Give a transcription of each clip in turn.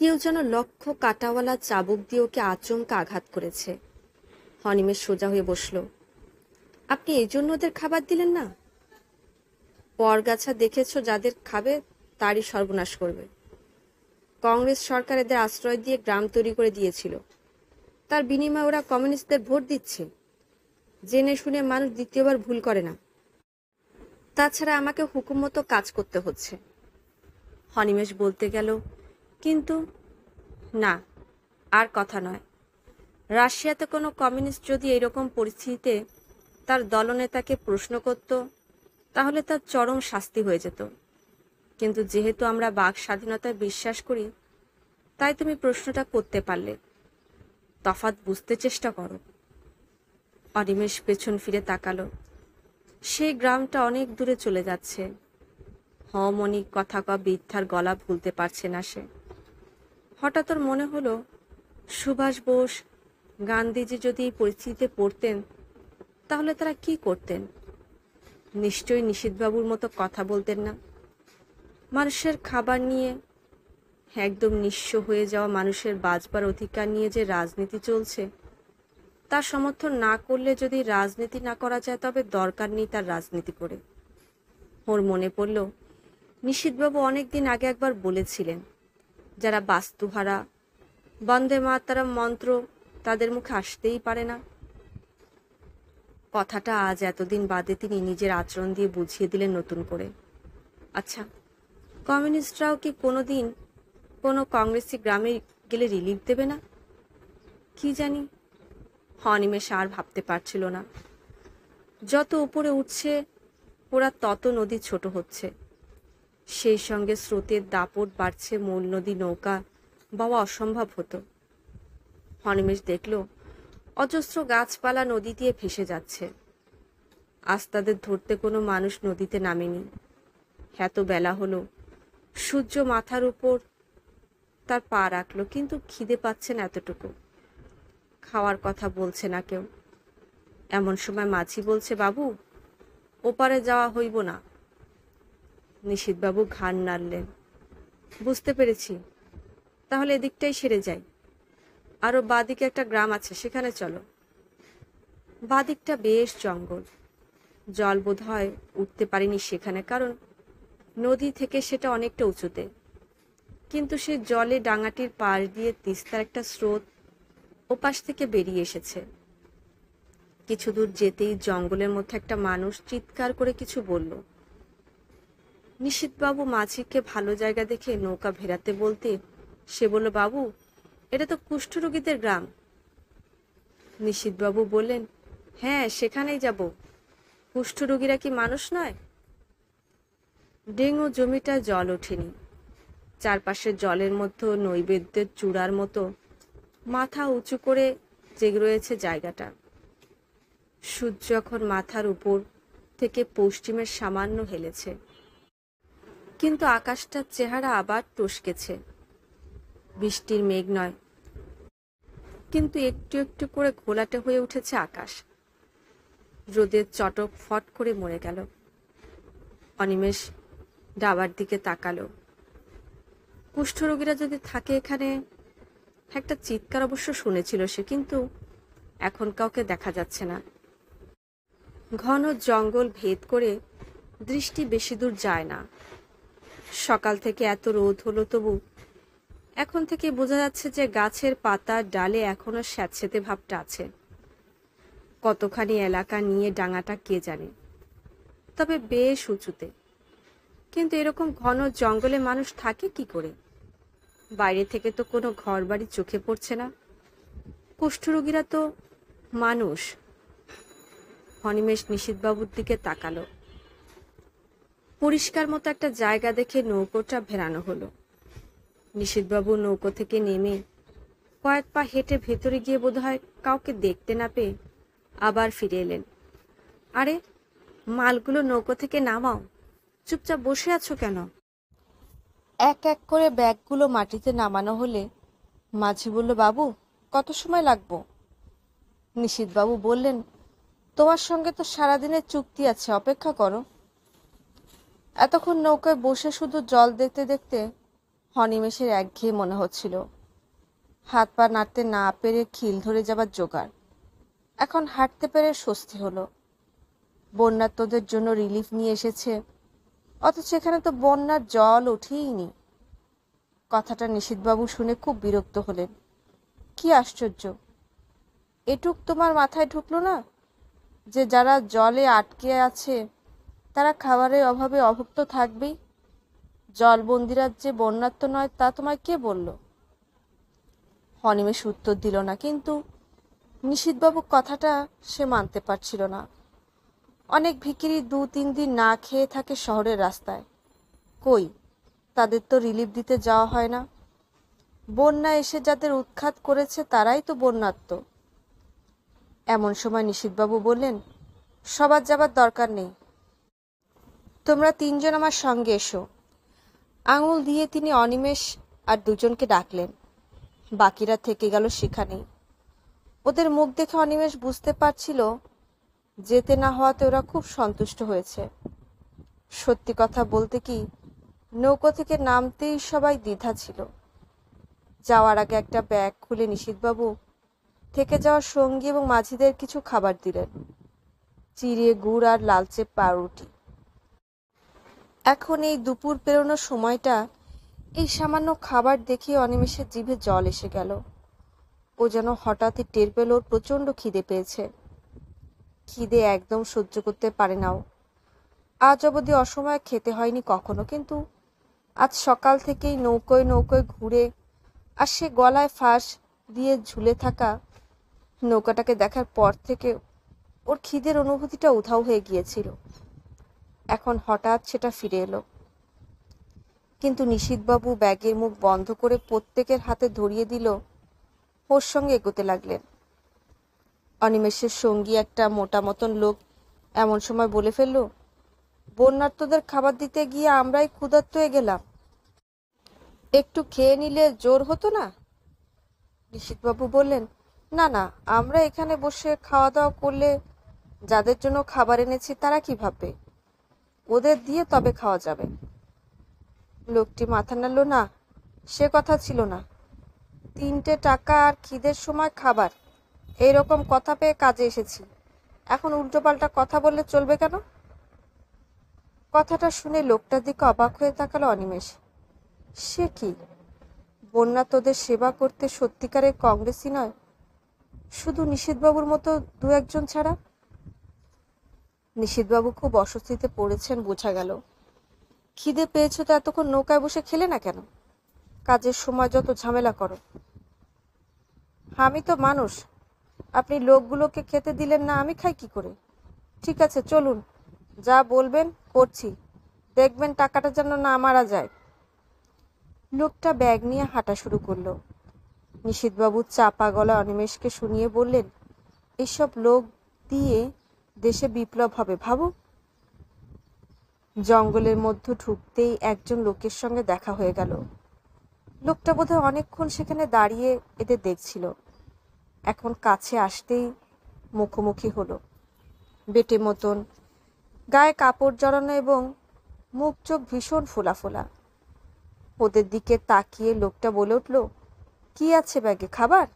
কেউ যেন লক্ষ্য কাটাওয়ালা চাবুক দিয়ে ওকে আচমকা আঘাত করেছে হনিমেষ সোজা হয়ে বসল আপনি এই জন্য ওদের খাবার দিলেন না পরগাছা দেখেছ যাদের খাবে তারই সর্বনাশ করবে কংগ্রেস সরকার এদের আশ্রয় দিয়ে গ্রাম তৈরি করে দিয়েছিল তার বিনিময়ে ওরা কমিউনিস্টদের ভোট দিচ্ছে জেনে শুনে মানুষ দ্বিতীয়বার ভুল করে না তাছাড়া আমাকে হুকুম মতো কাজ করতে হচ্ছে হনিমেষ বলতে গেল কিন্তু না আর কথা নয় রাশিয়াতে কোনো কমিউনিস্ট যদি এরকম পরিস্থিতিতে তার দলনেতাকে প্রশ্ন করত তাহলে তার চরম শাস্তি হয়ে যেত কিন্তু যেহেতু আমরা বাক স্বাধীনতায় বিশ্বাস করি তাই তুমি প্রশ্নটা করতে পারলে তফাত বুঝতে চেষ্টা করো অনিমেষ পেছন ফিরে তাকালো সেই গ্রামটা অনেক দূরে চলে যাচ্ছে হমনি কথা ক বৃদ্ধার গলা ভুলতে পারছে না সে হঠাৎ ওর মনে হলো সুভাষ বোস গান্ধীজি যদি এই পরিস্থিতিতে পড়তেন তাহলে তারা কি করতেন নিশ্চয়ই নিষিদ্ধবাবুর মতো কথা বলতেন না মানুষের খাবার নিয়ে একদম নিঃস্ব হয়ে যাওয়া মানুষের বাঁচবার অধিকার নিয়ে যে রাজনীতি চলছে তার সমর্থন না করলে যদি রাজনীতি না করা যায় তবে দরকার নেই তার রাজনীতি করে ওর মনে পড়ল নিশীথবাবু অনেক দিন আগে একবার বলেছিলেন যারা বাস্তুহারা বন্দে মাতারাম মন্ত্র তাদের মুখে আসতেই পারে না কথাটা আজ এতদিন বাদে তিনি নিজের আচরণ দিয়ে বুঝিয়ে দিলেন নতুন করে আচ্ছা কমিউনিস্টরাও কি কোনো দিন কোনো কংগ্রেসি গ্রামে গেলে রিলিফ দেবে না কি জানি হনিমেষ আর ভাবতে পারছিল না যত উপরে উঠছে ওরা তত নদী ছোট হচ্ছে সেই সঙ্গে স্রোতের দাপট বাড়ছে মূল নদী নৌকা বাবা অসম্ভব হতো হনিমেশ দেখল অজস্র গাছপালা নদী দিয়ে ভেসে যাচ্ছে আজ তাদের ধরতে কোনো মানুষ নদীতে নামেনি এত বেলা হলো সূর্য মাথার উপর তার পা রাখলো কিন্তু খিদে পাচ্ছেন এতটুকু খাওয়ার কথা বলছে না কেউ এমন সময় মাঝি বলছে বাবু ওপারে যাওয়া হইব না নিশীথবাবু ঘান নাড়লেন বুঝতে পেরেছি তাহলে এদিকটাই সেরে যাই আরও বাদিকে একটা গ্রাম আছে সেখানে চলো বাদিকটা বেশ জঙ্গল জল বোধ হয় উঠতে পারিনি সেখানে কারণ নদী থেকে সেটা অনেকটা উঁচুতে কিন্তু সে জলে ডাঙাটির পাশ দিয়ে তিস্তার একটা স্রোত ওপাশ থেকে বেরিয়ে এসেছে কিছু দূর যেতেই জঙ্গলের মধ্যে একটা মানুষ চিৎকার করে কিছু বলল নিশীথবাবু মাঝিকে ভালো জায়গা দেখে নৌকা ভেরাতে বলতে সে বলল বাবু এটা তো কুষ্ঠরোগীদের গ্রাম নিশীথবাবু বললেন হ্যাঁ সেখানেই যাব কুষ্ঠরোগীরা কি মানুষ নয় ডেঙ্গু জমিটা জল ওঠেনি চারপাশের জলের মধ্যে নৈবেদ্যের চূড়ার মতো মাথা উঁচু করে জেগে রয়েছে জায়গাটা সূর্য এখন মাথার উপর থেকে পশ্চিমের সামান্য হেলেছে কিন্তু আকাশটার চেহারা আবার টসকেছে বৃষ্টির মেঘ নয় কিন্তু একটু একটু করে ঘোলাটে হয়ে উঠেছে আকাশ রোদের চটক ফট করে মরে গেল অনিমেষ ডাবার দিকে তাকালো কুষ্ঠরোগীরা যদি থাকে এখানে একটা চিৎকার অবশ্য শুনেছিল সে কিন্তু এখন কাউকে দেখা যাচ্ছে না ঘন জঙ্গল ভেদ করে দৃষ্টি বেশি দূর যায় না সকাল থেকে এত রোদ হলো তবু এখন থেকে বোঝা যাচ্ছে যে গাছের পাতা ডালে এখনও স্যাঁতসেঁতে ভাবটা আছে কতখানি এলাকা নিয়ে ডাঙাটা কে জানে তবে বেশ উঁচুতে কিন্তু এরকম ঘন জঙ্গলে মানুষ থাকে কি করে বাইরে থেকে তো কোনো ঘর বাড়ি চোখে পড়ছে না কুষ্ঠরোগীরা তো মানুষ অনিমেষ নিশীথবাবুর দিকে তাকালো পরিষ্কার মতো একটা জায়গা দেখে নৌকোটা ভেড়ানো হলো নিশীথবাবু নৌকো থেকে নেমে কয়েক পা হেঁটে ভেতরে গিয়ে বোধহয় কাউকে দেখতে না পেয়ে আবার ফিরে এলেন আরে মালগুলো নৌকো থেকে নামাও চুপচাপ বসে আছো কেন এক এক করে ব্যাগগুলো মাটিতে নামানো হলে মাঝি বলল বাবু কত সময় লাগবো নিশীথবাবু বললেন তোমার সঙ্গে তো সারাদিনের চুক্তি আছে অপেক্ষা করো এতক্ষণ নৌকায় বসে শুধু জল দেখতে দেখতে হনিমেষের একঘেয়ে মনে হচ্ছিল হাত পা নাড়তে না পেরে খিল ধরে যাবার জোগাড় এখন হাঁটতে পেরে স্বস্তি হলো তোদের জন্য রিলিফ নিয়ে এসেছে অথচ এখানে তো বন্যার জল উঠেইনি কথাটা নিশিতবাবু শুনে খুব বিরক্ত হলেন কি আশ্চর্য এটুক তোমার মাথায় ঢুকলো না যে যারা জলে আটকে আছে তারা খাবারের অভাবে অভুক্ত থাকবেই জলবন্দিরা যে বন্যাত্ম নয় তা তোমায় কে বলল অনিমেষ উত্তর দিল না কিন্তু নিশীথবাবু কথাটা সে মানতে পারছিল না অনেক ভিকিরি দু তিন দিন না খেয়ে থাকে শহরের রাস্তায় কই তাদের তো রিলিফ দিতে যাওয়া হয় না বন্যা এসে যাদের উৎখাত করেছে তারাই তো বন্যাত্ম এমন সময় নিশীথবাবু বললেন সবার যাবার দরকার নেই তোমরা তিনজন আমার সঙ্গে এসো আঙুল দিয়ে তিনি অনিমেষ আর দুজনকে ডাকলেন বাকিরা থেকে গেল সেখানেই ওদের মুখ দেখে অনিমেষ বুঝতে পারছিল যেতে না হওয়াতে ওরা খুব সন্তুষ্ট হয়েছে সত্যি কথা বলতে কি নৌকো থেকে নামতেই সবাই দ্বিধা ছিল যাওয়ার আগে একটা ব্যাগ খুলে নিশিতবাবু থেকে যাওয়া সঙ্গী এবং মাঝিদের কিছু খাবার দিলেন চিড়িয়ে গুড় আর লালচে পাউরুটি এখন এই দুপুর পেরোনোর সময়টা এই সামান্য খাবার দেখে অনিমেষে জিভে জল এসে গেল ও যেন হঠাৎই টের পেল ওর প্রচণ্ড খিদে পেয়েছে খিদে একদম সহ্য করতে পারে নাও আজ অবধি অসময়ে খেতে হয়নি কখনো কিন্তু আজ সকাল থেকেই নৌকোয় নৌকোয় ঘুরে আর সে গলায় ফাঁস দিয়ে ঝুলে থাকা নৌকাটাকে দেখার পর থেকে ওর খিদের অনুভূতিটা উধাও হয়ে গিয়েছিল এখন হঠাৎ সেটা ফিরে এলো কিন্তু নিশিতবাবু ব্যাগের মুখ বন্ধ করে প্রত্যেকের হাতে ধরিয়ে দিল ওর সঙ্গে এগোতে লাগলেন অনিমেষের সঙ্গী একটা মোটা মতন লোক এমন সময় বলে ফেলল বন্যার্থদের খাবার দিতে গিয়ে আমরাই ক্ষুধার্ত হয়ে গেলাম একটু খেয়ে নিলে জোর হতো না নিশিতবাবু বললেন না না আমরা এখানে বসে খাওয়া দাওয়া করলে যাদের জন্য খাবার এনেছি তারা কি ভাববে ওদের দিয়ে তবে খাওয়া যাবে লোকটি মাথা নাড়ল না সে কথা ছিল না তিনটে টাকা আর খিদের সময় খাবার এই রকম কথা পেয়ে কাজে এসেছি এখন উল্টোপাল্টা কথা বললে চলবে কেন কথাটা শুনে লোকটার দিকে অবাক হয়ে তাকালো অনিমেষ সে কি বন্যা তোদের সেবা করতে সত্যিকারের কংগ্রেসই নয় শুধু নিষেধবাবুর মতো দু একজন ছাড়া নিশীথবাবু খুব অস্বস্তিতে পড়েছেন বোঝা গেল খিদে পেয়েছো তো এতক্ষণ নৌকায় বসে খেলে না কেন কাজের সময় যত ঝামেলা করো আমি তো মানুষ আপনি লোকগুলোকে খেতে দিলেন না আমি খাই কি করে ঠিক আছে চলুন যা বলবেন করছি দেখবেন টাকাটা যেন না মারা যায় লোকটা ব্যাগ নিয়ে হাঁটা শুরু করলো নিশীথবাবু চাপা গলা অনিমেষকে শুনিয়ে বললেন এসব লোক দিয়ে দেশে বিপ্লব হবে ভাবো জঙ্গলের মধ্যে ঢুকতেই একজন লোকের সঙ্গে দেখা হয়ে গেল লোকটা বোধহয় অনেকক্ষণ সেখানে দাঁড়িয়ে এদের দেখছিল এখন কাছে আসতেই মুখোমুখি হলো বেটে মতন গায়ে কাপড় জড়ানো এবং মুখ চোখ ভীষণ ফোলা ফোলা ওদের দিকে তাকিয়ে লোকটা বলে উঠল কি আছে ব্যাগে খাবার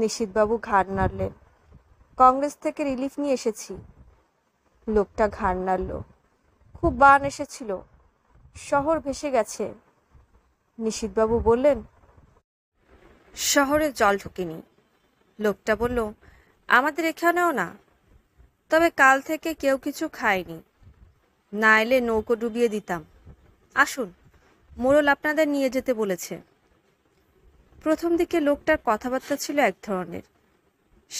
নিশিতবাবু ঘাড় নাড়লেন কংগ্রেস থেকে রিলিফ নিয়ে এসেছি লোকটা ঘাড় নাড়ল খুব বান এসেছিল শহর ভেসে গেছে নিশিতবাবু বললেন শহরে জল ঢুকেনি লোকটা বলল আমাদের এখানেও না তবে কাল থেকে কেউ কিছু খায়নি না এলে নৌকো ডুবিয়ে দিতাম আসুন মোড়ল আপনাদের নিয়ে যেতে বলেছে প্রথম দিকে লোকটার কথাবার্তা ছিল এক ধরনের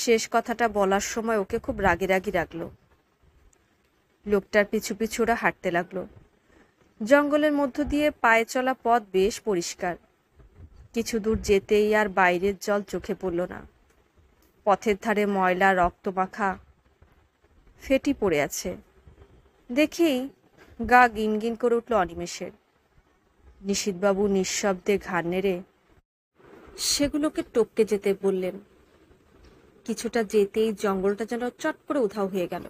শেষ কথাটা বলার সময় ওকে খুব রাগি রাগি রাখলো লোকটার পিছু পিছু ওরা হাঁটতে লাগলো জঙ্গলের মধ্য দিয়ে পায়ে চলা পথ বেশ পরিষ্কার কিছু দূর যেতেই আর বাইরের জল চোখে পড়ল না পথের ধারে ময়লা রক্ত মাখা ফেটি পড়ে আছে দেখেই গা গিনগিন করে উঠল অনিমেষের নিশিতবাবু নিঃশব্দে ঘাড় নেড়ে সেগুলোকে টপকে যেতে বললেন কিছুটা যেতেই জঙ্গলটা যেন চট করে উধাও হয়ে গেল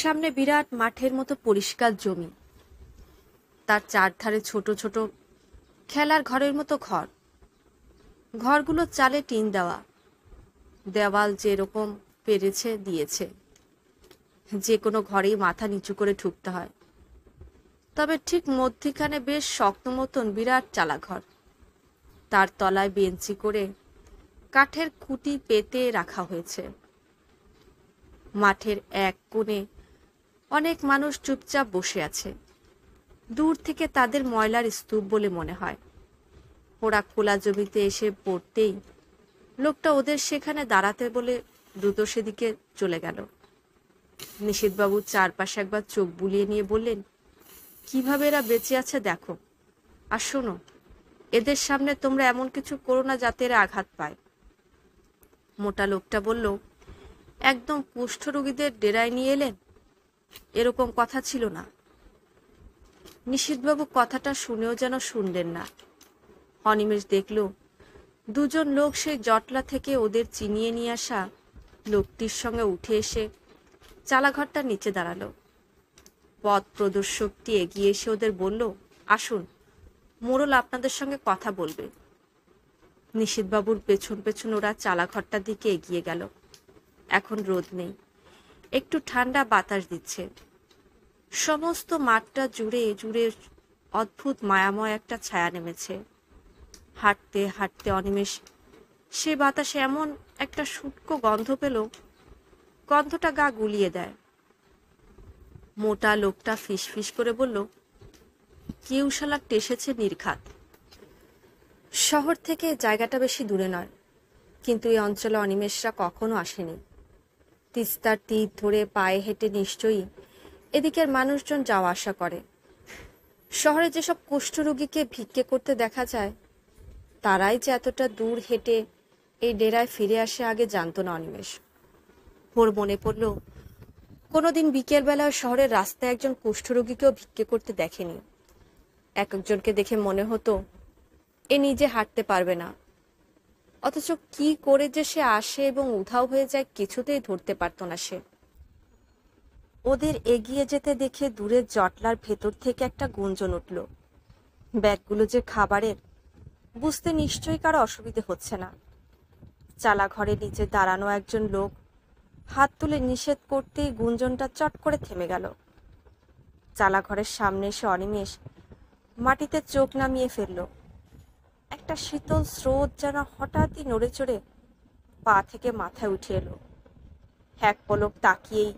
সামনে বিরাট মাঠের মতো পরিষ্কার জমি তার চারধারে ছোট ছোট খেলার ঘরের মতো ঘর ঘরগুলো চালে টিন দেওয়া দেওয়াল যেরকম পেরেছে দিয়েছে যে কোনো ঘরেই মাথা নিচু করে ঢুকতে হয় তবে ঠিক মধ্যিখানে বেশ শক্ত মতন বিরাট চালাঘর তার তলায় বেঞ্চি করে কাঠের খুঁটি পেতে রাখা হয়েছে মাঠের এক কোণে অনেক মানুষ চুপচাপ বসে আছে দূর থেকে তাদের ময়লার স্তূপ বলে মনে হয় ওরা খোলা জমিতে এসে পড়তেই লোকটা ওদের সেখানে দাঁড়াতে বলে দ্রুত সেদিকে চলে গেল নিষেধবাবু চারপাশে একবার চোখ বুলিয়ে নিয়ে বললেন কিভাবে এরা বেঁচে আছে দেখো আর শোনো এদের সামনে তোমরা এমন কিছু করো না যাতে এরা আঘাত পায় মোটা লোকটা বলল একদম কুষ্ঠ রোগীদের ডেরায় নিয়ে এলেন এরকম কথা ছিল না নিশিতবাবু কথাটা শুনেও যেন শুনলেন না অনিমেষ দেখল দুজন লোক সেই জটলা থেকে ওদের চিনিয়ে নিয়ে আসা লোকটির সঙ্গে উঠে এসে চালাঘরটার নিচে দাঁড়ালো পথ প্রদর্শকটি এগিয়ে এসে ওদের বলল আসুন মোড়ল আপনাদের সঙ্গে কথা বলবে নিশীথবাবুর পেছন পেছন ওরা চালাঘরটার দিকে এগিয়ে গেল এখন রোদ নেই একটু ঠান্ডা বাতাস দিচ্ছে সমস্ত মাঠটা জুড়ে জুড়ে অদ্ভুত মায়াময় একটা ছায়া নেমেছে হাঁটতে হাঁটতে অনিমেষ সে বাতাসে এমন একটা শুটকো গন্ধ পেল গন্ধটা গা গুলিয়ে দেয় মোটা লোকটা ফিস ফিস করে বলল কেউশালা টেসেছে নির্ঘাত শহর থেকে জায়গাটা বেশি দূরে নয় কিন্তু এই অঞ্চলে অনিমেষরা কখনো আসেনি তিস্তার তীর ধরে পায়ে হেঁটে নিশ্চয়ই এদিকের মানুষজন যাওয়া আসা করে শহরে যেসব কুষ্ঠরোগীকে ভিক্ষে করতে দেখা যায় তারাই যে এতটা দূর হেঁটে এই ডেরায় ফিরে আসে আগে জানতো না অনিমেষ ওর মনে পড়ল কোনোদিন বিকেলবেলা শহরের রাস্তায় একজন কুষ্ঠরোগীকেও ভিক্ষে করতে দেখেনি এক একজনকে দেখে মনে হতো এ নিজে হাঁটতে পারবে না অথচ কি করে যে সে আসে এবং উধাও হয়ে যায় কিছুতেই ধরতে পারত না সে ওদের এগিয়ে যেতে দেখে দূরে জটলার ভেতর থেকে একটা গুঞ্জন উঠল ব্যাগগুলো যে খাবারের বুঝতে নিশ্চয়ই কারো অসুবিধে হচ্ছে না ঘরে নিচে দাঁড়ানো একজন লোক হাত তুলে নিষেধ করতেই গুঞ্জনটা চট করে থেমে গেল চালাঘরের সামনে এসে অনিমেষ মাটিতে চোখ নামিয়ে ফেললো একটা শীতল স্রোত যেন হঠাৎই নড়ে চড়ে পা থেকে মাথায় উঠে এলো এক পলক তাকিয়েই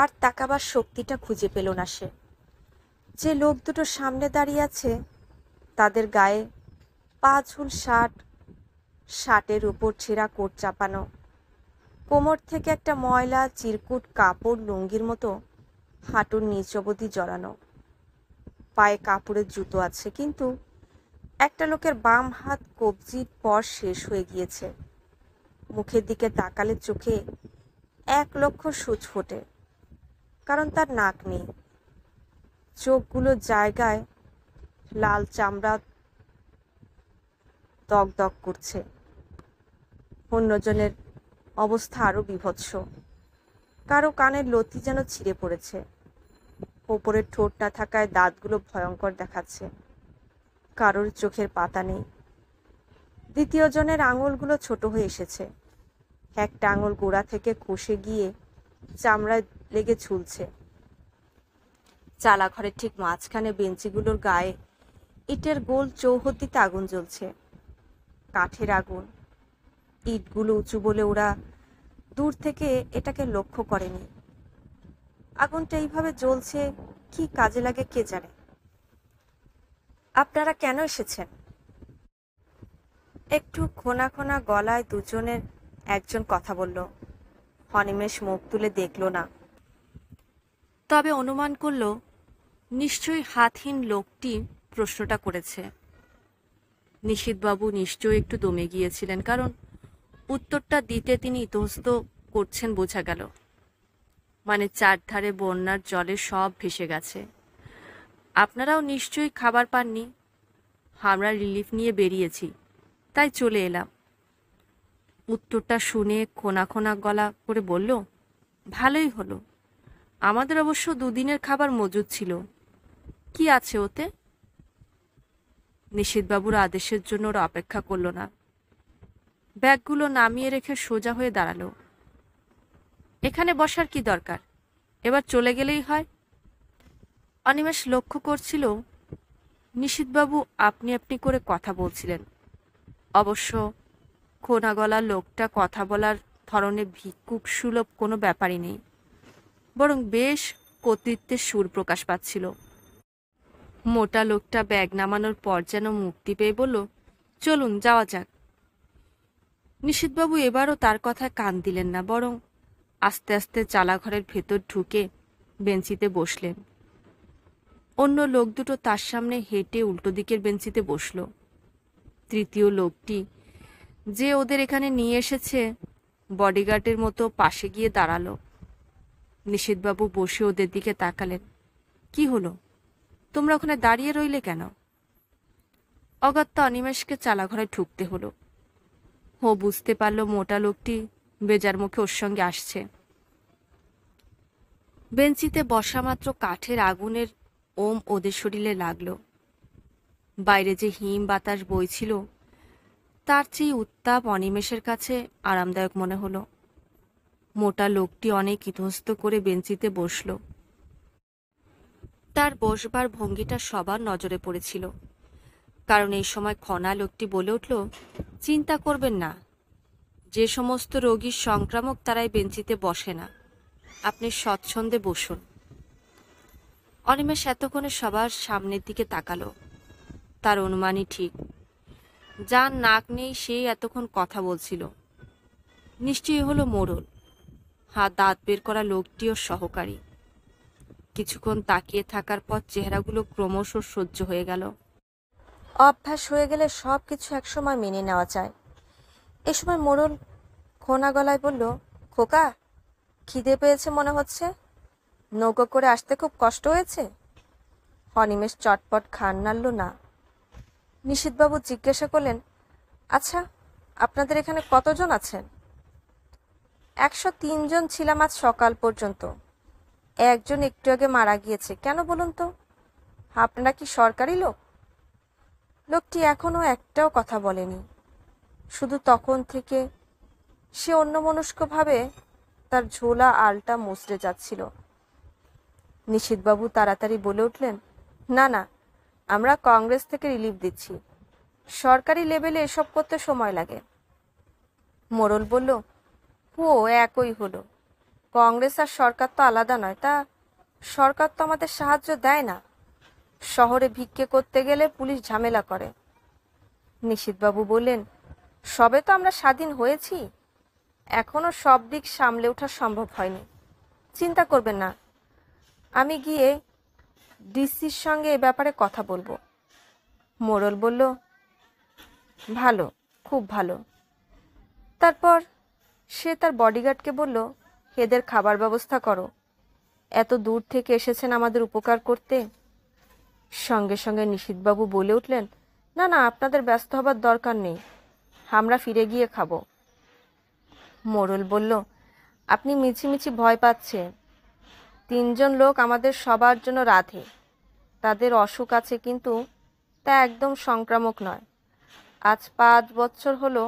আর তাকাবার শক্তিটা খুঁজে পেল না সে যে লোক দুটো সামনে দাঁড়িয়ে আছে তাদের গায়ে পা ঝুল শার্ট শার্টের উপর ছেঁড়া কোট চাপানো কোমর থেকে একটা ময়লা চিরকুট কাপড় লুঙ্গির মতো হাঁটুর নিচ জড়ানো পায়ে কাপড়ের জুতো আছে কিন্তু একটা লোকের বাম হাত কবজির পর শেষ হয়ে গিয়েছে মুখের দিকে তাকালে চোখে এক লক্ষ সুচ ফোটে কারণ তার নাক নেই চোখগুলো জায়গায় লাল চামড়া দগদগ করছে অন্যজনের অবস্থা আরও বিভৎস কারো কানের লতি যেন ছিঁড়ে পড়েছে ওপরের ঠোঁট না থাকায় দাঁতগুলো ভয়ঙ্কর দেখাচ্ছে কারোর চোখের পাতা নেই দ্বিতীয় জনের আঙুলগুলো ছোট হয়ে এসেছে একটা আঙুল গোড়া থেকে খসে গিয়ে চামড়ায় লেগে ঝুলছে চালাঘরের ঠিক মাঝখানে বেঞ্চিগুলোর গায়ে ইটের গোল চৌহদ্দিতে আগুন জ্বলছে কাঠের আগুন ইটগুলো উঁচু বলে ওরা দূর থেকে এটাকে লক্ষ্য করেনি আগুনটা এইভাবে জ্বলছে কি কাজে লাগে কে জানে আপনারা কেন এসেছেন একটু খোনা খোনা গলায় দুজনের একজন কথা বলল অনিমেষ মুখ তুলে দেখল না তবে অনুমান করল নিশ্চয়ই হাতহীন লোকটি প্রশ্নটা করেছে নিশিতবাবু নিশ্চয়ই একটু দমে গিয়েছিলেন কারণ উত্তরটা দিতে তিনি ইতস্ত করছেন বোঝা গেল মানে চারধারে বন্যার জলে সব ভেসে গেছে আপনারাও নিশ্চয়ই খাবার পাননি আমরা রিলিফ নিয়ে বেরিয়েছি তাই চলে এলাম উত্তরটা শুনে খোনা খোনা গলা করে বলল ভালোই হলো আমাদের অবশ্য দুদিনের খাবার মজুদ ছিল কি আছে ওতে নিষেধবাবুর আদেশের জন্য ওরা অপেক্ষা করল না ব্যাগগুলো নামিয়ে রেখে সোজা হয়ে দাঁড়ালো এখানে বসার কি দরকার এবার চলে গেলেই হয় অনিমেষ লক্ষ্য করছিল নিশিতবাবু আপনি আপনি করে কথা বলছিলেন অবশ্য খোনা গলা লোকটা কথা বলার ধরনে ভিক্ষুক সুলভ কোনো ব্যাপারই নেই বরং বেশ কর্তৃত্বের সুর প্রকাশ পাচ্ছিল মোটা লোকটা ব্যাগ নামানোর পর যেন মুক্তি পেয়ে বলল চলুন যাওয়া যাক নিশিতবাবু এবারও তার কথায় কান দিলেন না বরং আস্তে আস্তে চালাঘরের ভেতর ঢুকে বেঞ্চিতে বসলেন অন্য লোক দুটো তার সামনে হেঁটে উল্টো দিকের বেঞ্চিতে বসল তৃতীয় লোকটি যে ওদের এখানে নিয়ে এসেছে বডিগার্ডের মতো পাশে গিয়ে দাঁড়ালো নিষেধবাবু বসে ওদের দিকে তাকালেন কি হলো তোমরা ওখানে দাঁড়িয়ে রইলে কেন অগত্যা অনিমেষকে চালাঘরে ঢুকতে হলো ও বুঝতে পারলো মোটা লোকটি বেজার মুখে ওর সঙ্গে আসছে বেঞ্চিতে বসা মাত্র কাঠের আগুনের ওম ওদের শরীরে লাগলো বাইরে যে হিম বাতাস বইছিল তার চেয়ে উত্তাপ অনিমেষের কাছে আরামদায়ক মনে হলো মোটা লোকটি অনেক ইতস্ত করে বেঞ্চিতে বসল তার বসবার ভঙ্গিটা সবার নজরে পড়েছিল কারণ এই সময় খনা লোকটি বলে উঠল চিন্তা করবেন না যে সমস্ত রোগীর সংক্রামক তারাই বেঞ্চিতে বসে না আপনি স্বচ্ছন্দে বসুন অনিমেষ এতক্ষণে সবার সামনের দিকে তাকালো তার অনুমানই ঠিক যার নাক নেই সেই এতক্ষণ কথা বলছিল নিশ্চয়ই হলো মোড়ল হাত দাঁত বের করা লোকটিও সহকারী কিছুক্ষণ তাকিয়ে থাকার পর চেহারাগুলো ক্রমশ সহ্য হয়ে গেল অভ্যাস হয়ে গেলে সব কিছু একসময় মেনে নেওয়া যায় এ সময় মোড়ল খোনা গলায় বলল খোকা খিদে পেয়েছে মনে হচ্ছে নৌকো করে আসতে খুব কষ্ট হয়েছে হনিমেশ চটপট খান নাড়ল না নিশিতবাবু জিজ্ঞাসা করলেন আচ্ছা আপনাদের এখানে কতজন আছেন একশো তিনজন ছিলাম আজ সকাল পর্যন্ত একজন একটু আগে মারা গিয়েছে কেন বলুন তো আপনারা কি সরকারি লোক লোকটি এখনও একটাও কথা বলেনি শুধু তখন থেকে সে অন্যমনস্কভাবে তার ঝোলা আলটা মুচড়ে যাচ্ছিল নিশিতবাবু তাড়াতাড়ি বলে উঠলেন না না আমরা কংগ্রেস থেকে রিলিফ দিচ্ছি সরকারি লেভেলে এসব করতে সময় লাগে মোরল বলল ও একই হলো কংগ্রেস আর সরকার তো আলাদা নয় তা সরকার তো আমাদের সাহায্য দেয় না শহরে ভিক্ষে করতে গেলে পুলিশ ঝামেলা করে নিশিতবাবু বললেন সবে তো আমরা স্বাধীন হয়েছি এখনও সব দিক সামলে ওঠা সম্ভব হয়নি চিন্তা করবেন না আমি গিয়ে ডিসির সঙ্গে এ ব্যাপারে কথা বলবো মোড়ল বলল ভালো খুব ভালো তারপর সে তার বডিগার্ডকে বলল এদের খাবার ব্যবস্থা করো এত দূর থেকে এসেছেন আমাদের উপকার করতে সঙ্গে সঙ্গে নিশীথবাবু বলে উঠলেন না না আপনাদের ব্যস্ত হবার দরকার নেই আমরা ফিরে গিয়ে খাবো মোড়ল বলল আপনি মিছিমিছি ভয় পাচ্ছেন তিনজন লোক আমাদের সবার জন্য রাধে তাদের অসুখ আছে কিন্তু তা একদম সংক্রামক নয় আজ পাঁচ বছর হলো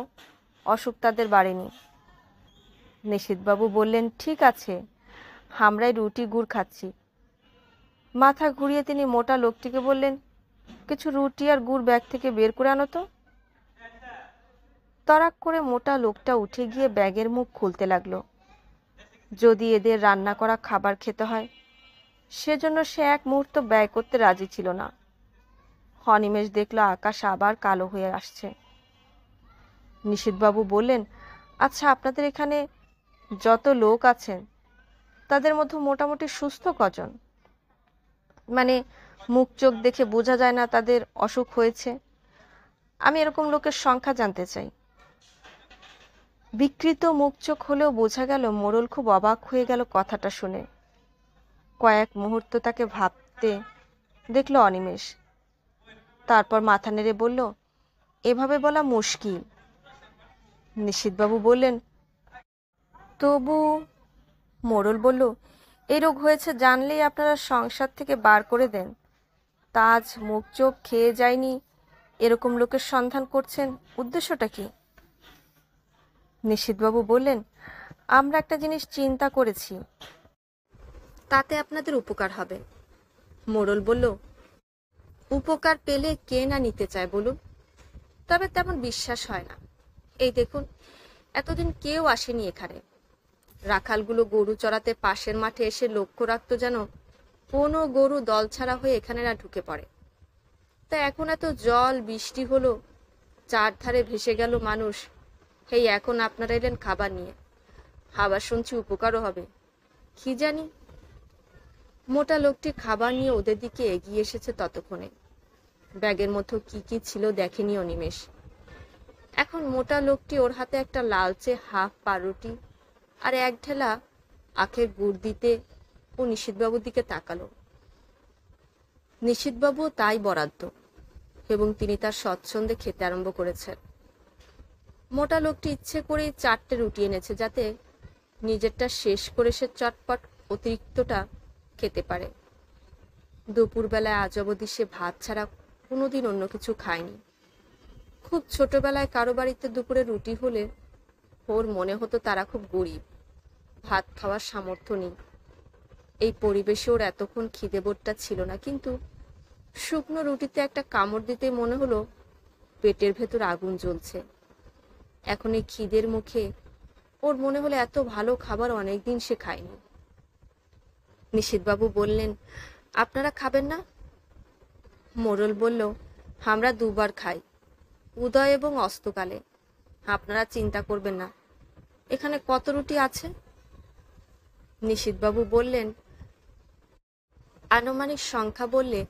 অসুখ তাদের বাড়েনি নিশিতবাবু বললেন ঠিক আছে হামরাই রুটি গুড় খাচ্ছি মাথা ঘুরিয়ে তিনি মোটা লোকটিকে বললেন কিছু রুটি আর গুড় ব্যাগ থেকে বের করে আনো তো তরাক করে মোটা লোকটা উঠে গিয়ে ব্যাগের মুখ খুলতে লাগলো যদি এদের রান্না করা খাবার খেতে হয় সেজন্য সে এক মুহূর্ত ব্যয় করতে রাজি ছিল না অনিমেষ দেখল আকাশ আবার কালো হয়ে আসছে নিষিদ্ধবাবু বললেন আচ্ছা আপনাদের এখানে যত লোক আছেন তাদের মধ্যে মোটামুটি সুস্থ কজন মানে মুখ চোখ দেখে বোঝা যায় না তাদের অসুখ হয়েছে আমি এরকম লোকের সংখ্যা জানতে চাই বিকৃত মুখচোখ হলেও বোঝা গেল মোড়ল খুব অবাক হয়ে গেল কথাটা শুনে কয়েক মুহূর্ত তাকে ভাবতে দেখল অনিমেষ তারপর মাথা নেড়ে বলল এভাবে বলা মুশকিল নিশিতবাবু বললেন তবু মোড়ল বলল এই রোগ হয়েছে জানলেই আপনারা সংসার থেকে বার করে দেন তাজ মুখ চোখ খেয়ে যায়নি এরকম লোকের সন্ধান করছেন উদ্দেশ্যটা কী নিশিতবাবু বললেন আমরা একটা জিনিস চিন্তা করেছি তাতে আপনাদের উপকার হবে মোড়ল বলল উপকার পেলে কে না নিতে চায় বলুন তবে তেমন বিশ্বাস হয় না এই দেখুন এতদিন কেউ আসেনি এখানে রাখালগুলো গরু চড়াতে পাশের মাঠে এসে লক্ষ্য রাখতো যেন কোনো গরু দল ছাড়া হয়ে এখানে না ঢুকে পড়ে তা এখন এত জল বৃষ্টি হলো চারধারে ভেসে গেল মানুষ হেই এখন আপনারা এলেন খাবার নিয়ে খাবার শুনছি উপকারও হবে কি জানি মোটা লোকটি খাবার নিয়ে ওদের দিকে এগিয়ে এসেছে ততক্ষণে ব্যাগের মধ্যে কি কি ছিল দেখেনি অনিমেষ এখন মোটা লোকটি ওর হাতে একটা লালচে হাফ পাউরুটি আর এক ঢেলা আখের গুড় দিতে ও নিশিতবাবুর দিকে তাকালো নিশীথবাবু তাই বরাদ্দ এবং তিনি তার স্বচ্ছন্দে খেতে আরম্ভ করেছেন মোটা লোকটি ইচ্ছে করেই চারটে রুটি এনেছে যাতে নিজেরটা শেষ করে সে চটপট অতিরিক্তটা খেতে পারে দুপুরবেলায় আজ অবধি সে ভাত ছাড়া কোনোদিন অন্য কিছু খায়নি খুব ছোটবেলায় কারো বাড়িতে দুপুরে রুটি হলে ওর মনে হতো তারা খুব গরিব ভাত খাওয়ার সামর্থ্য নেই এই পরিবেশে ওর এতক্ষণ খিদেবোধটা ছিল না কিন্তু শুকনো রুটিতে একটা কামড় দিতে মনে হলো পেটের ভেতর আগুন জ্বলছে এখন এই খিদের মুখে ওর মনে হলো এত ভালো খাবার অনেকদিন সে খায়নি নিশীথবাবু বললেন আপনারা খাবেন না মোরল বলল আমরা দুবার খাই উদয় এবং অস্তকালে আপনারা চিন্তা করবেন না এখানে কত রুটি আছে নিষিদ্ধবাবু বললেন আনুমানিক সংখ্যা বললে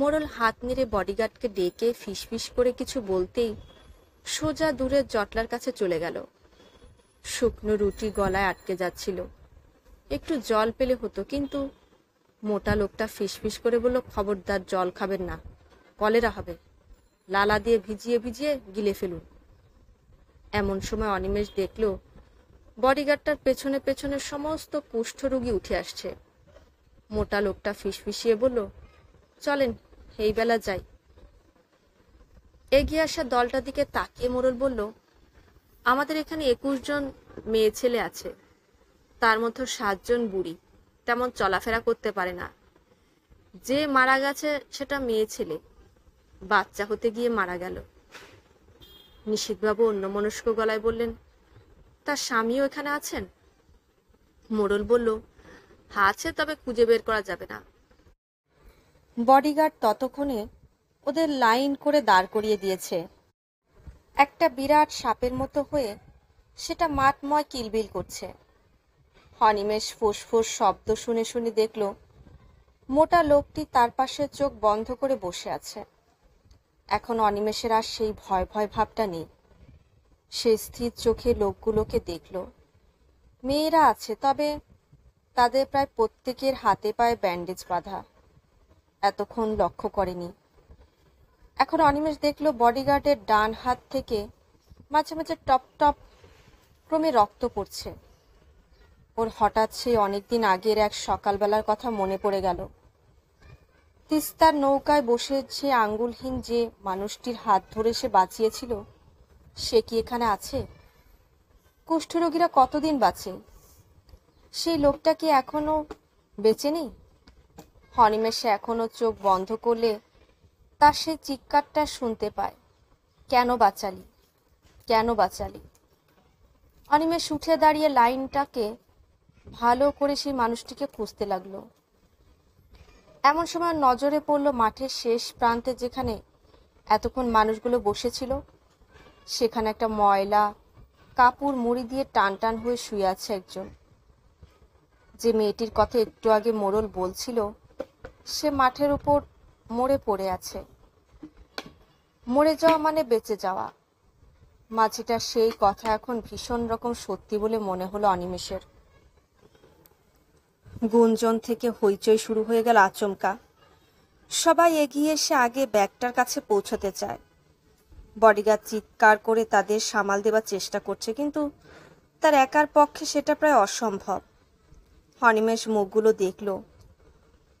মোরল হাত নেড়ে বডিগার্ডকে ডেকে ফিস করে কিছু বলতেই সোজা দূরের জটলার কাছে চলে গেল শুকনো রুটি গলায় আটকে যাচ্ছিল একটু জল পেলে হতো কিন্তু মোটা লোকটা ফিসফিস করে বলল খবরদার জল খাবেন না কলেরা হবে লালা দিয়ে ভিজিয়ে ভিজিয়ে গিলে ফেলুন এমন সময় অনিমেষ দেখল বডিগার্ডটার পেছনে পেছনে সমস্ত কুষ্ঠরোগী উঠে আসছে মোটা লোকটা ফিসফিসিয়ে বলল চলেন এই বেলা যাই এগিয়ে আসা দলটার দিকে তাকিয়ে মোড়ল বলল আমাদের এখানে একুশ জন মেয়ে ছেলে আছে তার মধ্যে সাতজন বুড়ি তেমন চলাফেরা করতে পারে না যে মারা গেছে সেটা মেয়ে ছেলে বাচ্চা হতে গিয়ে মারা গেল অন্য অন্যমনস্ক গলায় বললেন তার স্বামীও এখানে আছেন মোড়ল বলল আছে তবে খুঁজে বের করা যাবে না বডিগার্ড ততক্ষণে ওদের লাইন করে দাঁড় করিয়ে দিয়েছে একটা বিরাট সাপের মতো হয়ে সেটা মাতময় কিলবিল করছে অনিমেষ ফুসফুস শব্দ শুনে শুনে দেখল মোটা লোকটি তার পাশে চোখ বন্ধ করে বসে আছে এখন অনিমেষের আর সেই ভয় ভয় ভাবটা নেই সে স্থির চোখে লোকগুলোকে দেখল মেয়েরা আছে তবে তাদের প্রায় প্রত্যেকের হাতে পায়ে ব্যান্ডেজ বাঁধা এতক্ষণ লক্ষ্য করেনি এখন অনিমেষ দেখলো বডিগার্ডের ডান হাত থেকে মাঝে মাঝে টপ টপ ক্রমে রক্ত পড়ছে ওর হঠাৎ সেই অনেকদিন আগের এক সকালবেলার কথা মনে পড়ে গেল তিস্তার নৌকায় বসে যে আঙ্গুলহীন যে মানুষটির হাত ধরে সে বাঁচিয়েছিল সে কি এখানে আছে কুষ্ঠরোগীরা কতদিন বাঁচে সেই লোকটা কি এখনো বেঁচে নেই হনিমেষে এখনো চোখ বন্ধ করলে তার সেই চিৎকারটা শুনতে পায় কেন বাঁচালি কেন বাঁচালি অনিমেষ উঠে দাঁড়িয়ে লাইনটাকে ভালো করে সেই মানুষটিকে খুঁজতে লাগলো এমন সময় নজরে পড়লো মাঠের শেষ প্রান্তে যেখানে এতক্ষণ মানুষগুলো বসেছিল সেখানে একটা ময়লা কাপড় মুড়ি দিয়ে টান টান হয়ে শুয়ে আছে একজন যে মেয়েটির কথা একটু আগে মোড়ল বলছিল সে মাঠের উপর মরে পড়ে আছে মরে যাওয়া মানে বেঁচে যাওয়া মাঝিটার সেই কথা এখন ভীষণ রকম সত্যি বলে মনে হলো অনিমেষের গুঞ্জন থেকে হইচই শুরু হয়ে গেল আচমকা সবাই এগিয়ে এসে আগে ব্যাগটার কাছে পৌঁছতে চায় বডিগার্ড চিৎকার করে তাদের সামাল দেওয়ার চেষ্টা করছে কিন্তু তার একার পক্ষে সেটা প্রায় অসম্ভব অনিমেষ মুখগুলো দেখল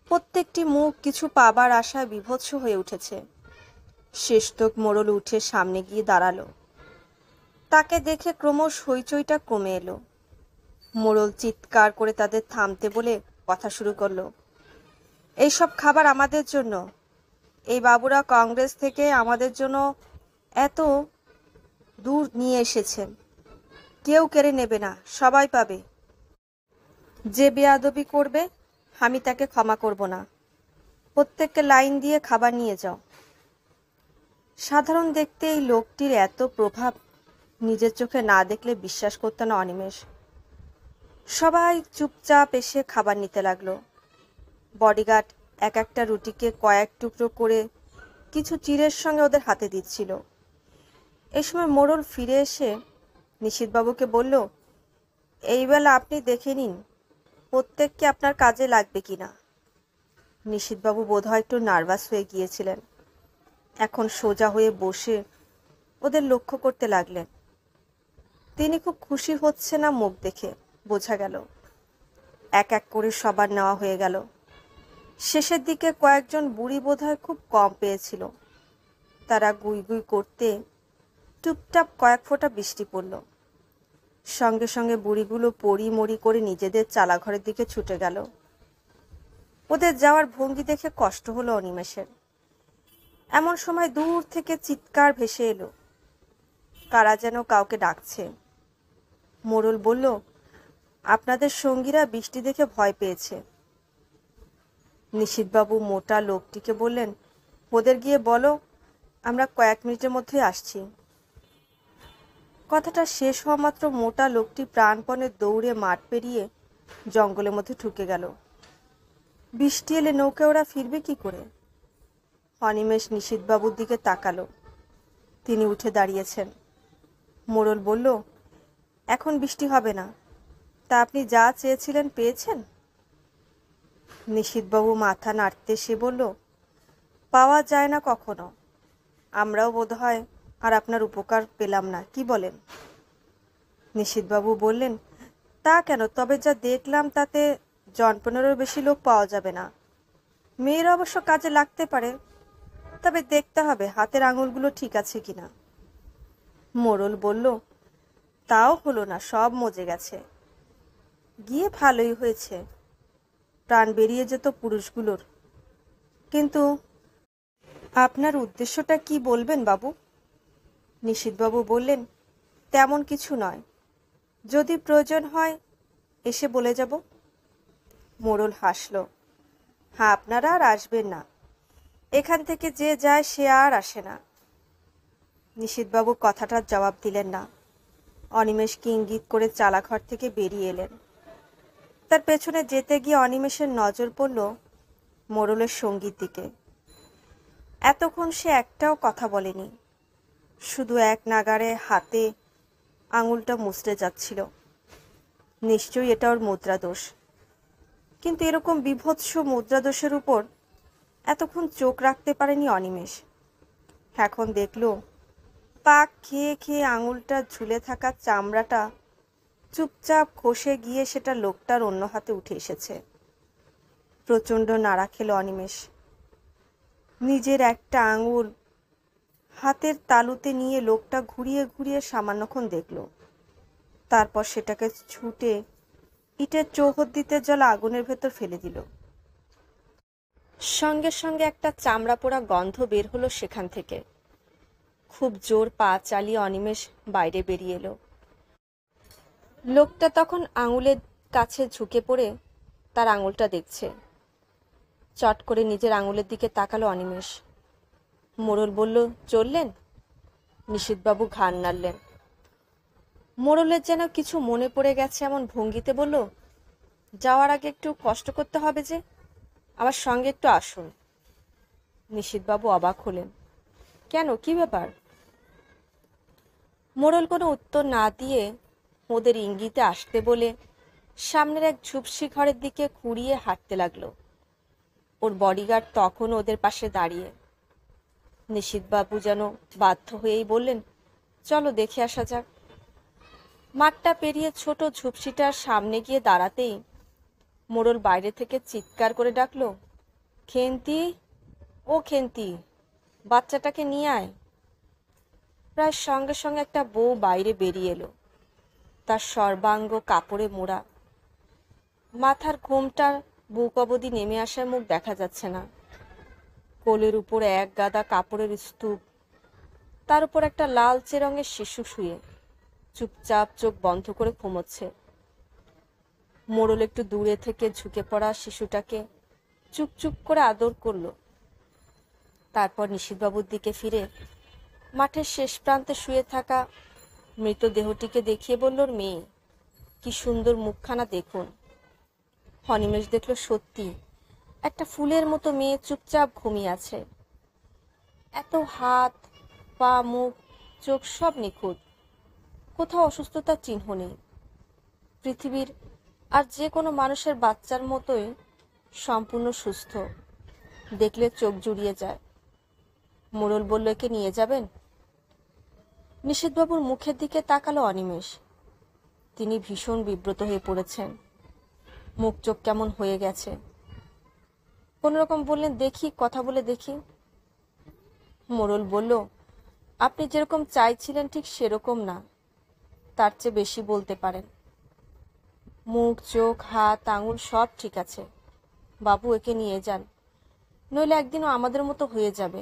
প্রত্যেকটি মুখ কিছু পাবার আশায় বিভৎস হয়ে উঠেছে শেষতক মোড়ল উঠে সামনে গিয়ে দাঁড়ালো তাকে দেখে ক্রমশ হইচইটা কমে এলো মোড়ল চিৎকার করে তাদের থামতে বলে কথা শুরু করলো এইসব খাবার আমাদের জন্য এই বাবুরা কংগ্রেস থেকে আমাদের জন্য এত দূর নিয়ে এসেছেন কেউ কেড়ে নেবে না সবাই পাবে যে বেয়াদবি করবে আমি তাকে ক্ষমা করব না প্রত্যেককে লাইন দিয়ে খাবার নিয়ে যাও সাধারণ দেখতে এই লোকটির এত প্রভাব নিজের চোখে না দেখলে বিশ্বাস করত না অনিমেষ সবাই চুপচাপ এসে খাবার নিতে লাগলো বডিগার্ড এক একটা রুটিকে কয়েক টুকরো করে কিছু চিরের সঙ্গে ওদের হাতে দিচ্ছিল এ সময় মোড়ল ফিরে এসে নিশিতবাবুকে বলল এইবেলা আপনি দেখে নিন প্রত্যেককে আপনার কাজে লাগবে কি না নিশিতবাবু বোধহয় একটু নার্ভাস হয়ে গিয়েছিলেন এখন সোজা হয়ে বসে ওদের লক্ষ্য করতে লাগলেন তিনি খুব খুশি হচ্ছে না মুখ দেখে বোঝা গেল এক এক করে সবার নেওয়া হয়ে গেল শেষের দিকে কয়েকজন বুড়ি বোধহয় খুব কম পেয়েছিল তারা গুই গুই করতে টুপটাপ কয়েক ফোঁটা বৃষ্টি পড়ল সঙ্গে সঙ্গে বুড়িগুলো পড়ি মরি করে নিজেদের চালাঘরের দিকে ছুটে গেল ওদের যাওয়ার ভঙ্গি দেখে কষ্ট হলো অনিমেষের এমন সময় দূর থেকে চিৎকার ভেসে এলো কারা যেন কাউকে ডাকছে মোরল বলল আপনাদের সঙ্গীরা বৃষ্টি দেখে ভয় পেয়েছে নিশীথবাবু মোটা লোকটিকে বললেন ওদের গিয়ে বলো আমরা কয়েক মিনিটের মধ্যে আসছি কথাটা শেষ হওয়া মাত্র মোটা লোকটি প্রাণপণে দৌড়ে মাঠ পেরিয়ে জঙ্গলের মধ্যে ঢুকে গেল বৃষ্টি এলে নৌকা ওরা ফিরবে কি করে অনিমেষ নিশীতবাবুর দিকে তাকালো তিনি উঠে দাঁড়িয়েছেন মোড়ল বলল এখন বৃষ্টি হবে না তা আপনি যা চেয়েছিলেন পেয়েছেন নিশীতবাবু মাথা নাড়তে সে বলল পাওয়া যায় না কখনো আমরাও বোধ হয় আর আপনার উপকার পেলাম না কি বলেন নিশীতবাবু বললেন তা কেন তবে যা দেখলাম তাতে জন পনেরোর বেশি লোক পাওয়া যাবে না মেয়েরা অবশ্য কাজে লাগতে পারে তবে দেখতে হবে হাতের আঙুলগুলো ঠিক আছে কিনা মোড়ল বলল তাও হলো না সব মজে গেছে গিয়ে ভালোই হয়েছে প্রাণ বেরিয়ে যেত পুরুষগুলোর কিন্তু আপনার উদ্দেশ্যটা কি বলবেন বাবু নিশিতবাবু বললেন তেমন কিছু নয় যদি প্রয়োজন হয় এসে বলে যাব মোড়ল হাসল হ্যাঁ আপনারা আর আসবেন না এখান থেকে যে যায় সে আর আসে না নিশিতবাবু কথাটার জবাব দিলেন না অনিমেষ ইঙ্গিত করে চালাঘর থেকে বেরিয়ে এলেন তার পেছনে যেতে গিয়ে অনিমেষের নজর পড়ল মোড়লের সঙ্গীর দিকে এতক্ষণ সে একটাও কথা বলেনি শুধু এক নাগারে হাতে আঙুলটা মুচড়ে যাচ্ছিল নিশ্চয়ই এটা ওর মুদ্রাদোষ কিন্তু এরকম বিভৎস মুদ্রাদোষের উপর এতক্ষণ চোখ রাখতে পারেনি অনিমেষ এখন দেখল পাক খেয়ে খেয়ে আঙুলটা ঝুলে থাকা চামড়াটা চুপচাপ খসে গিয়ে সেটা লোকটার অন্য হাতে উঠে এসেছে প্রচণ্ড নাড়া খেল অনিমেষ নিজের একটা আঙুল হাতের তালুতে নিয়ে লোকটা ঘুরিয়ে ঘুরিয়ে সামান্যক্ষণ দেখল তারপর সেটাকে ছুটে ইটের দিতে জল আগুনের ভেতর ফেলে দিল সঙ্গে সঙ্গে একটা চামড়া পোড়া গন্ধ বের হলো সেখান থেকে খুব জোর পা চালিয়ে অনিমেষ বাইরে বেরিয়ে এলো লোকটা তখন আঙুলের কাছে ঝুঁকে পড়ে তার আঙুলটা দেখছে চট করে নিজের আঙুলের দিকে তাকালো অনিমেষ মোড়ল বলল চললেন নিশীথবাবু ঘাড় নাড়লেন মোড়লের যেন কিছু মনে পড়ে গেছে এমন ভঙ্গিতে বলল যাওয়ার আগে একটু কষ্ট করতে হবে যে আমার সঙ্গে একটু আসুন নিশিতবাবু অবাক হলেন কেন কি ব্যাপার মোড়ল কোনো উত্তর না দিয়ে ওদের ইঙ্গিতে আসতে বলে সামনের এক ঝুপসি ঘরের দিকে কুড়িয়ে হাঁটতে লাগলো ওর বডিগার্ড তখন ওদের পাশে দাঁড়িয়ে নিশিতবাবু যেন বাধ্য হয়েই বললেন চলো দেখে আসা যাক মাঠটা পেরিয়ে ছোট ঝুপসিটার সামনে গিয়ে দাঁড়াতেই মোড়ল বাইরে থেকে চিৎকার করে ডাকল খেন্তি ও খেন্তি বাচ্চাটাকে নিয়ে আয় প্রায় সঙ্গে সঙ্গে একটা বউ বাইরে বেরিয়ে এলো তার সর্বাঙ্গ কাপড়ে মোড়া মাথার ঘুমটার বুক অবধি নেমে আসার মুখ দেখা যাচ্ছে না কোলের উপরে এক গাদা কাপড়ের স্তূপ তার উপর একটা লালচে রঙের শিশু শুয়ে চুপচাপ চোখ বন্ধ করে ঘুমোচ্ছে মোড়ল একটু দূরে থেকে ঝুঁকে পড়া শিশুটাকে চুপচুপ করে আদর করল তারপর নিশিতবাবুর দিকে ফিরে মাঠের শেষ প্রান্তে শুয়ে থাকা মৃতদেহটিকে দেখিয়ে বলল মেয়ে কি সুন্দর মুখখানা দেখুন হনিমেশ দেখল সত্যি একটা ফুলের মতো মেয়ে চুপচাপ ঘুমিয়ে আছে এত হাত পা মুখ চোখ সব নিখুঁত কোথাও অসুস্থতার চিহ্ন নেই পৃথিবীর আর যে কোনো মানুষের বাচ্চার মতোই সম্পূর্ণ সুস্থ দেখলে চোখ জুড়িয়ে যায় মোড়ল বলল একে নিয়ে যাবেন নিষেধবাবুর মুখের দিকে তাকালো অনিমেষ তিনি ভীষণ বিব্রত হয়ে পড়েছেন মুখ চোখ কেমন হয়ে গেছে কোনোরকম বললেন দেখি কথা বলে দেখি মোরল বলল আপনি যেরকম চাইছিলেন ঠিক সেরকম না তার চেয়ে বেশি বলতে পারেন মুখ চোখ হাত আঙুল সব ঠিক আছে বাবু একে নিয়ে যান নইলে একদিনও আমাদের মতো হয়ে যাবে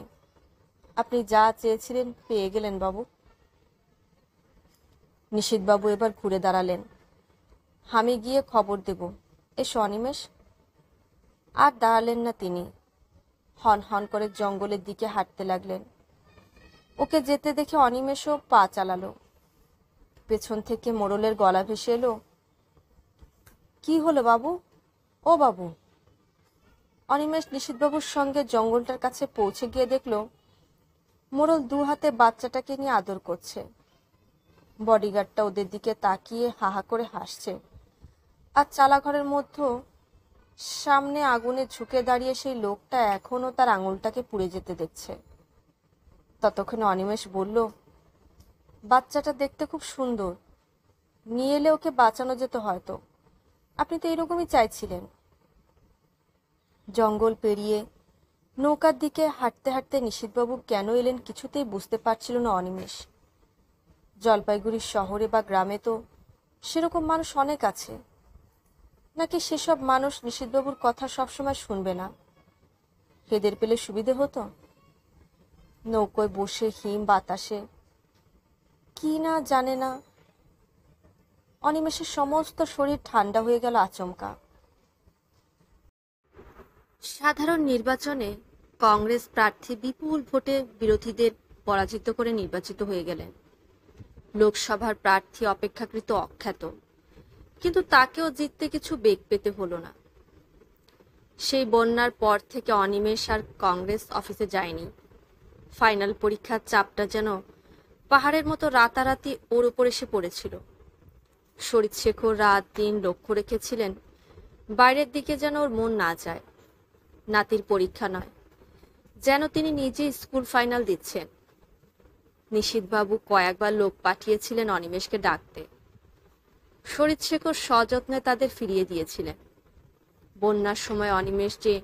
আপনি যা চেয়েছিলেন পেয়ে গেলেন বাবু বাবু এবার ঘুরে দাঁড়ালেন আমি গিয়ে খবর দেব এসো অনিমেষ আর দাঁড়ালেন না তিনি হন হন করে জঙ্গলের দিকে হাঁটতে লাগলেন ওকে যেতে দেখে অনিমেষও পা চালালো পেছন থেকে মোড়লের গলা ভেসে এলো কি হলো বাবু ও বাবু অনিমেষ নিষিদ্ধবাবুর সঙ্গে জঙ্গলটার কাছে পৌঁছে গিয়ে দেখল মোড়ল দু হাতে বাচ্চাটাকে নিয়ে আদর করছে বডিগার্ডটা ওদের দিকে তাকিয়ে হাহা করে হাসছে আর চালাঘরের মধ্যে সামনে আগুনে ঝুঁকে দাঁড়িয়ে সেই লোকটা এখনও তার আঙুলটাকে পুড়ে যেতে দেখছে ততক্ষণে অনিমেষ বলল বাচ্চাটা দেখতে খুব সুন্দর নিয়ে এলে ওকে বাঁচানো যেত হয়তো আপনি তো এরকমই চাইছিলেন জঙ্গল পেরিয়ে নৌকার দিকে হাঁটতে হাঁটতে নিশীথবাবু কেন এলেন কিছুতেই বুঝতে পারছিল না অনিমেষ জলপাইগুড়ির শহরে বা গ্রামে তো সেরকম মানুষ অনেক আছে নাকি সেসব মানুষ নিশীথবাবুর কথা সবসময় শুনবে না হেদের পেলে সুবিধে হতো নৌকোয় বসে হিম বাতাসে কি না জানে না অনিমেষের সমস্ত শরীর ঠান্ডা হয়ে গেল আচমকা সাধারণ নির্বাচনে কংগ্রেস প্রার্থী বিপুল ভোটে বিরোধীদের পরাজিত করে নির্বাচিত হয়ে গেলেন লোকসভার প্রার্থী অপেক্ষাকৃত অখ্যাত কিন্তু তাকেও জিততে কিছু বেগ পেতে হলো না সেই বন্যার পর থেকে অনিমেষ আর কংগ্রেস অফিসে যায়নি ফাইনাল পরীক্ষার চাপটা যেন পাহাড়ের মতো রাতারাতি ওর উপর এসে পড়েছিল শরীর শেখর রাত দিন লক্ষ্য রেখেছিলেন বাইরের দিকে যেন ওর মন না যায় নাতির পরীক্ষা নয় যেন তিনি নিজে স্কুল ফাইনাল দিচ্ছেন নিশিতবাবু কয়েকবার লোক পাঠিয়েছিলেন অনিমেষকে ডাকতে শরীর শেখর সযত্নে তাদের ফিরিয়ে দিয়েছিলেন বন্যার সময় অনিমেষ যে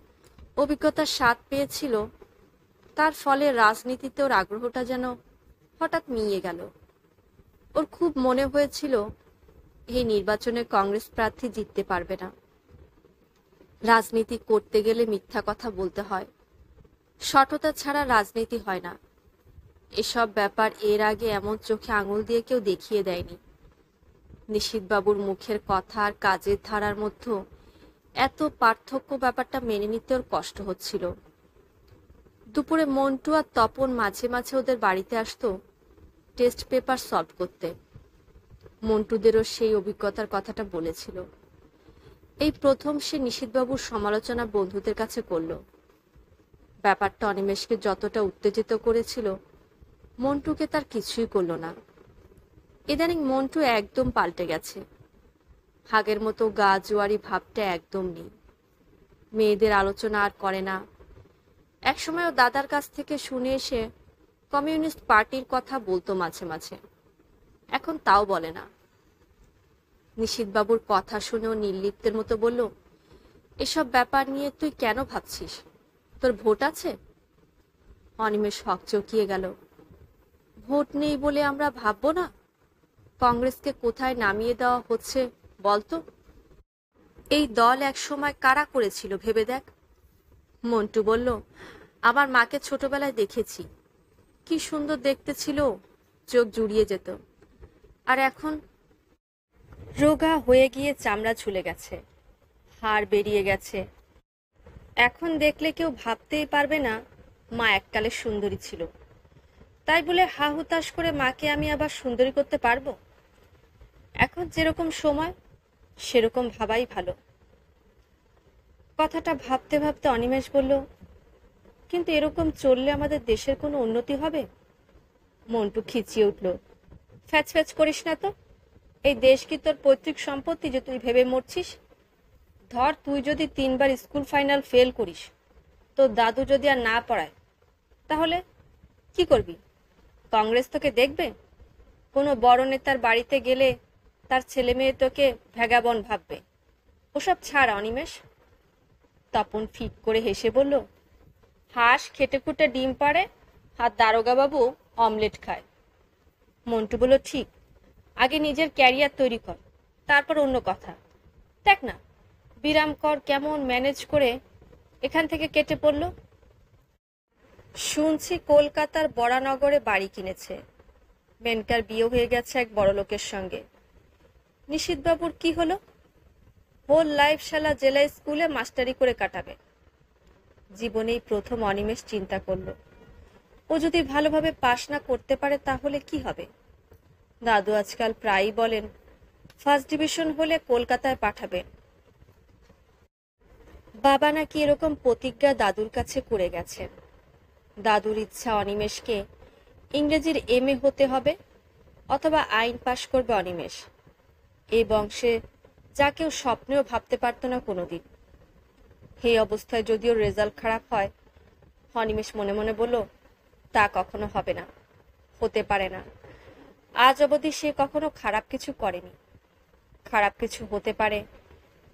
অভিজ্ঞতার স্বাদ পেয়েছিল তার ফলে রাজনীতিতে ওর আগ্রহটা যেন হঠাৎ মিয়ে গেল ওর খুব মনে হয়েছিল এই নির্বাচনে কংগ্রেস প্রার্থী জিততে পারবে না রাজনীতি করতে গেলে মিথ্যা কথা বলতে হয় সঠতা ছাড়া রাজনীতি হয় না এসব ব্যাপার এর আগে এমন চোখে আঙুল দিয়ে কেউ দেখিয়ে দেয়নি নিশীথবাবুর মুখের কথা আর কাজের ধারার মধ্যে এত পার্থক্য ব্যাপারটা মেনে নিতে ওর কষ্ট হচ্ছিল দুপুরে মন্টু আর তপন মাঝে মাঝে ওদের বাড়িতে আসতো টেস্ট পেপার সলভ করতে মন্টুদেরও সেই অভিজ্ঞতার কথাটা বলেছিল এই প্রথম সে নিশীথবাবুর সমালোচনা বন্ধুদের কাছে করল ব্যাপারটা অনিমেষকে যতটা উত্তেজিত করেছিল মন্টুকে তার কিছুই করল না ইদানিং মন্টু একদম পাল্টে গেছে হাগের মতো গা জোয়ারি ভাবটা একদম নেই মেয়েদের আলোচনা আর করে না একসময় দাদার কাছ থেকে শুনে এসে কমিউনিস্ট পার্টির কথা বলতো মাঝে মাঝে এখন তাও বলে না বাবুর কথা শুনেও নির্লিপ্তের মতো বলল এসব ব্যাপার নিয়ে তুই কেন ভাবছিস তোর ভোট আছে অনিমেষ হক চকিয়ে গেল ভোট নেই বলে আমরা ভাববো না কংগ্রেসকে কোথায় নামিয়ে দেওয়া হচ্ছে বলতো এই দল এক সময় কারা করেছিল ভেবে দেখ মন্টু বলল আমার মাকে ছোটবেলায় দেখেছি কি সুন্দর দেখতে ছিল চোখ জুড়িয়ে যেত আর এখন রোগা হয়ে গিয়ে চামড়া ঝুলে গেছে হাড় বেরিয়ে গেছে এখন দেখলে কেউ ভাবতেই পারবে না মা এককালে সুন্দরী ছিল তাই বলে হা হুতাশ করে মাকে আমি আবার সুন্দরী করতে পারবো এখন যেরকম সময় সেরকম ভাবাই ভালো কথাটা ভাবতে ভাবতে অনিমেষ বলল কিন্তু এরকম চললে আমাদের দেশের কোনো উন্নতি হবে মন্টু খিচিয়ে উঠল ফ্যাচ ফ্যাচ করিস না তো এই দেশ কি তোর পৈতৃক সম্পত্তি যে তুই ভেবে মরছিস ধর তুই যদি তিনবার স্কুল ফাইনাল ফেল করিস তোর দাদু যদি আর না পড়ায় তাহলে কি করবি কংগ্রেস তোকে দেখবে কোনো বড় নেতার বাড়িতে গেলে তার ছেলে মেয়ে তোকে ভ্যাগাবন ভাববে ওসব ছাড় অনিমেষ তপন ফিট করে হেসে বলল হাঁস খেটে খুটে ডিম পাড়ে আর দারোগাবাবু অমলেট খায় মন্টু বলল ঠিক আগে নিজের ক্যারিয়ার তৈরি কর তারপর অন্য কথা দেখ না বিরাম কর কেমন ম্যানেজ করে এখান থেকে কেটে পড়ল শুনছি কলকাতার বরানগরে বাড়ি কিনেছে মেনকার বিয়ে হয়ে গেছে এক বড়লোকের সঙ্গে নিশিতবাবুর কি হলো হোল লাইফ শালা জেলা স্কুলে মাস্টারি করে কাটাবে জীবনেই প্রথম অনিমেষ চিন্তা করলো ও যদি ভালোভাবে পাশ না করতে পারে তাহলে কি হবে দাদু আজকাল প্রায়ই বলেন ফার্স্ট ডিভিশন হলে কলকাতায় পাঠাবেন বাবা নাকি এরকম প্রতিজ্ঞা দাদুর কাছে করে গেছেন দাদুর ইচ্ছা অনিমেষকে ইংরেজির এম এ হতে হবে অথবা আইন পাশ করবে অনিমেষ এই বংশে যা কেউ স্বপ্নেও ভাবতে পারত না কোনোদিন সেই অবস্থায় যদিও রেজাল্ট খারাপ হয় অনিমেষ মনে মনে বলল তা কখনো হবে না হতে পারে না আজ অবধি সে কখনো খারাপ কিছু করেনি খারাপ কিছু হতে পারে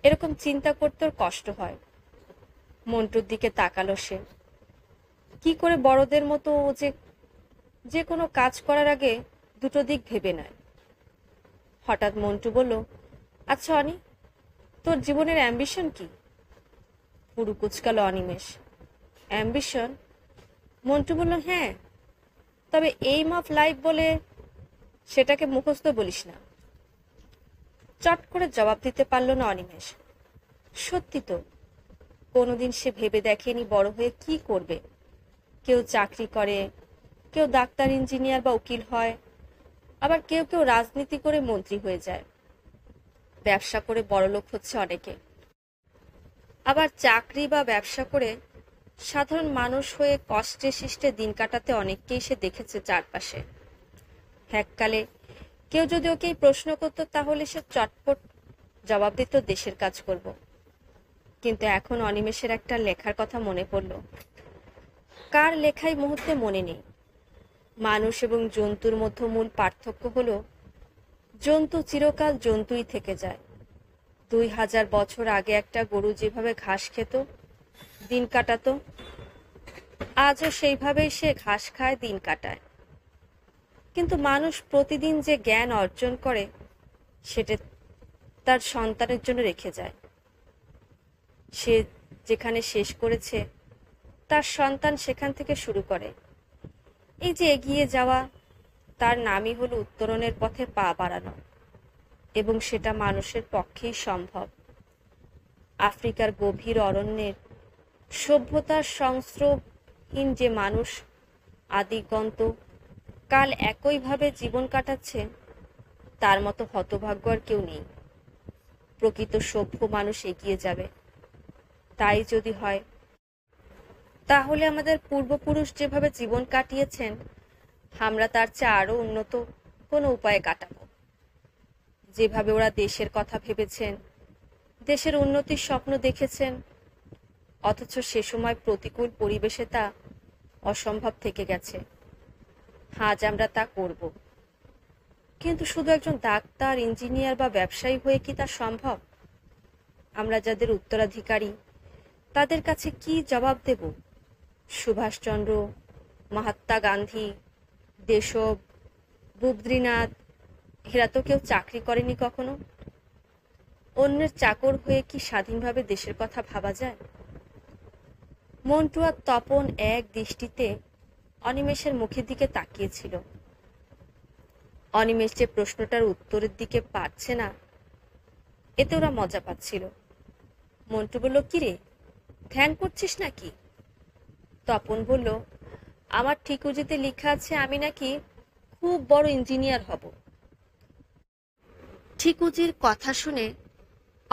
এরকম চিন্তা করতে কষ্ট হয় মন্টুর দিকে তাকালো সে কি করে বড়দের মতো ও যে যে কোনো কাজ করার আগে দুটো দিক ভেবে নেয় হঠাৎ মন্টু বলল আচ্ছা অনি তোর জীবনের অ্যাম্বিশন কি পুরু কুচকালো অনিমেষ অ্যাম্বিশন মন্টু বলল হ্যাঁ তবে এইম অফ লাইফ বলে সেটাকে মুখস্থ বলিস না চট করে জবাব দিতে পারল না অনিমেষ সত্যি তো কোনোদিন সে ভেবে দেখেনি বড় হয়ে কি করবে কেউ চাকরি করে কেউ ডাক্তার ইঞ্জিনিয়ার বা উকিল হয় আবার কেউ কেউ রাজনীতি করে মন্ত্রী হয়ে যায় ব্যবসা করে লোক হচ্ছে অনেকে আবার চাকরি বা ব্যবসা করে সাধারণ মানুষ হয়ে কষ্টে শিষ্টে দিন কাটাতে অনেককেই সে দেখেছে চারপাশে হ্যাককালে কেউ যদি ওকে প্রশ্ন করত তাহলে সে চটপট জবাব দিত দেশের কাজ করব কিন্তু এখন অনিমেষের একটা লেখার কথা মনে পড়ল কার লেখাই মুহূর্তে মনে নেই মানুষ এবং জন্তুর মধ্যে মূল পার্থক্য হল জন্তু চিরকাল জন্তুই থেকে যায় দুই হাজার বছর আগে একটা গরু যেভাবে ঘাস খেত দিন কাটাতো আজও সেইভাবেই সে ঘাস খায় দিন কাটায় কিন্তু মানুষ প্রতিদিন যে জ্ঞান অর্জন করে সেটা তার সন্তানের জন্য রেখে যায় সে যেখানে শেষ করেছে তার সন্তান সেখান থেকে শুরু করে এই যে এগিয়ে যাওয়া তার নামই হলো উত্তরণের পথে পা বাড়ানো এবং সেটা মানুষের পক্ষেই সম্ভব আফ্রিকার গভীর অরণ্যের সভ্যতার সংস্রবহীন যে মানুষ আদিগন্ত কাল একইভাবে জীবন কাটাচ্ছে তার মতো হতভাগ্য আর কেউ নেই প্রকৃত সভ্য মানুষ এগিয়ে যাবে তাই যদি হয় তাহলে আমাদের পূর্বপুরুষ যেভাবে জীবন কাটিয়েছেন আমরা তার চেয়ে আরও উন্নত কোনো উপায়ে কাটাবো যেভাবে ওরা দেশের কথা ভেবেছেন দেশের উন্নতির স্বপ্ন দেখেছেন অথচ সে সময় প্রতিকূল পরিবেশে তা অসম্ভব থেকে গেছে আজ আমরা তা করব কিন্তু শুধু একজন ডাক্তার ইঞ্জিনিয়ার বা ব্যবসায়ী হয়ে কি তা সম্ভব আমরা যাদের উত্তরাধিকারী তাদের কাছে কি জবাব দেব সুভাষচন্দ্র মহাত্মা গান্ধী দেশব বুবদ্রীনাথ এরা তো কেউ চাকরি করেনি কখনো অন্যের চাকর হয়ে কি স্বাধীনভাবে দেশের কথা ভাবা যায় মন্টু আর তপন এক দৃষ্টিতে অনিমেষের মুখের দিকে তাকিয়েছিল অনিমেষ যে প্রশ্নটার উত্তরের দিকে পারছে না এতে ওরা মজা পাচ্ছিল মন্টু বলল কিরে ধ্যান করছিস নাকি তপন বলল আমার ঠিকুজিতে লেখা আছে আমি নাকি খুব বড় ইঞ্জিনিয়ার হব ঠিকুজির কথা শুনে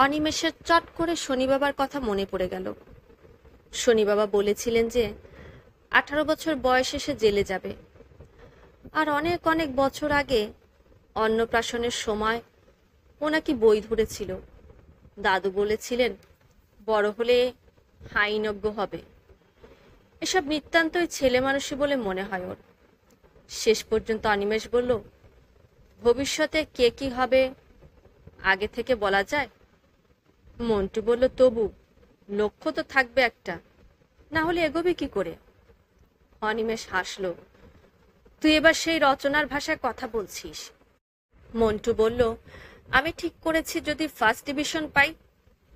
অনিমেষের চট করে শনি বাবার কথা মনে পড়ে গেল শনি বাবা বলেছিলেন যে আঠারো বছর বয়সে সে জেলে যাবে আর অনেক অনেক বছর আগে অন্নপ্রাশনের সময় নাকি বই ধরেছিল দাদু বলেছিলেন বড় হলে হাইনজ্ঞ হবে এসব নিতান্তই ছেলে মানুষই বলে মনে হয় ওর শেষ পর্যন্ত অনিমেষ বলল ভবিষ্যতে কে কি হবে আগে থেকে বলা যায় মন্টু বলল তবু লক্ষ্য তো থাকবে একটা না হলে এগোবে কি করে অনিমেষ হাসল তুই এবার সেই রচনার ভাষায় কথা বলছিস মন্টু বলল আমি ঠিক করেছি যদি ফার্স্ট ডিভিশন পাই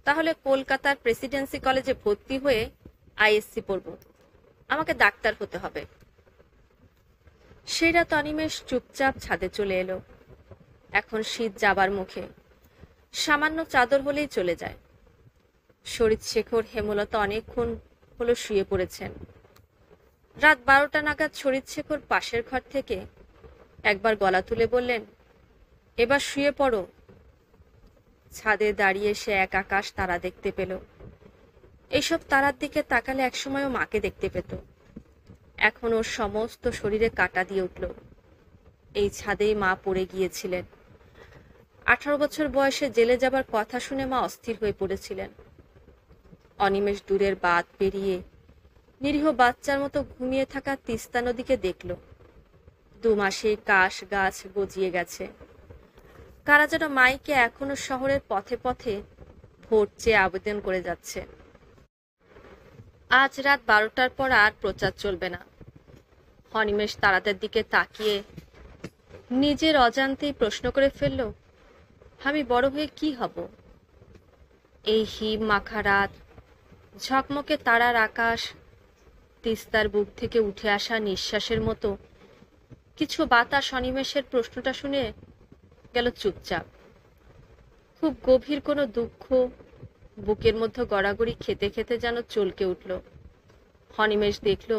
তাহলে কলকাতার প্রেসিডেন্সি কলেজে ভর্তি হয়ে আইএসসি পড়ব আমাকে ডাক্তার হতে হবে সেই রাত অনিমেষ চুপচাপ ছাদে চলে এলো এখন শীত যাবার মুখে সামান্য চাদর হলেই চলে যায় শেখর হেমলতা অনেকক্ষণ হলো শুয়ে পড়েছেন রাত বারোটা নাগাদ শেখর পাশের ঘর থেকে একবার গলা তুলে বললেন এবার শুয়ে পড়ো ছাদে দাঁড়িয়ে সে এক আকাশ তারা দেখতে পেল এইসব তারার দিকে তাকালে একসময় মাকে দেখতে পেত এখন ওর সমস্ত শরীরে কাটা দিয়ে উঠল এই ছাদেই মা পড়ে গিয়েছিলেন আঠারো বছর বয়সে জেলে যাবার কথা শুনে মা অস্থির হয়ে পড়েছিলেন অনিমেষ দূরের বাদ পেরিয়ে নিরীহ বাচ্চার মতো ঘুমিয়ে থাকা তিস্তা নদীকে দেখল দু মাসে কাশ গাছ গজিয়ে গেছে কারা যেন মাইকে এখনো শহরের পথে পথে ভোট চেয়ে আবেদন করে যাচ্ছে আজ রাত বারোটার পর আর প্রচার চলবে না অনিমেষ তারাদের দিকে তাকিয়ে নিজের অজান্তেই প্রশ্ন করে ফেলল আমি বড় হয়ে কি হব এই হিম মাখা রাত ঝকমকে তারার আকাশ তিস্তার বুক থেকে উঠে আসা নিঃশ্বাসের মতো কিছু বাতাস অনিমেষের প্রশ্নটা শুনে গেল চুপচাপ খুব গভীর কোনো দুঃখ বুকের মধ্যে গড়াগড়ি খেতে খেতে যেন চলকে উঠল অনিমেষ দেখল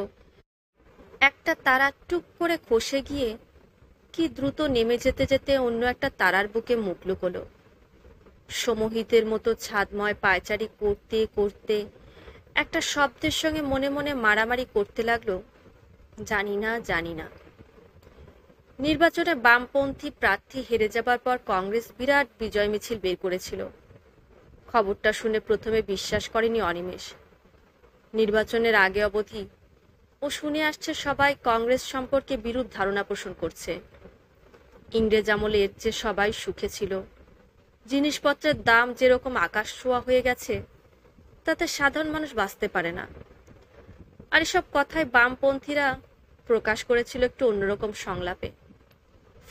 একটা তারা টুক করে খসে গিয়ে কি দ্রুত নেমে যেতে যেতে অন্য একটা তারার বুকে মুখ লুকলো সমহিতের মতো ছাদময় পায়চারি করতে করতে একটা শব্দের সঙ্গে মনে মনে মারামারি করতে লাগলো জানি না জানি না নির্বাচনে বামপন্থী প্রার্থী হেরে যাবার পর কংগ্রেস বিরাট বিজয় মিছিল বের করেছিল খবরটা শুনে প্রথমে বিশ্বাস করেনি অনিমেষ নির্বাচনের আগে অবধি ও শুনে আসছে সবাই কংগ্রেস সম্পর্কে বিরূপ ধারণা পোষণ করছে ইংরেজ আমলে এর চেয়ে সবাই সুখে ছিল জিনিসপত্রের দাম যেরকম আকাশ ছোঁয়া হয়ে গেছে তাতে সাধারণ মানুষ বাঁচতে পারে না আর এসব কথায় বামপন্থীরা প্রকাশ করেছিল একটু অন্যরকম সংলাপে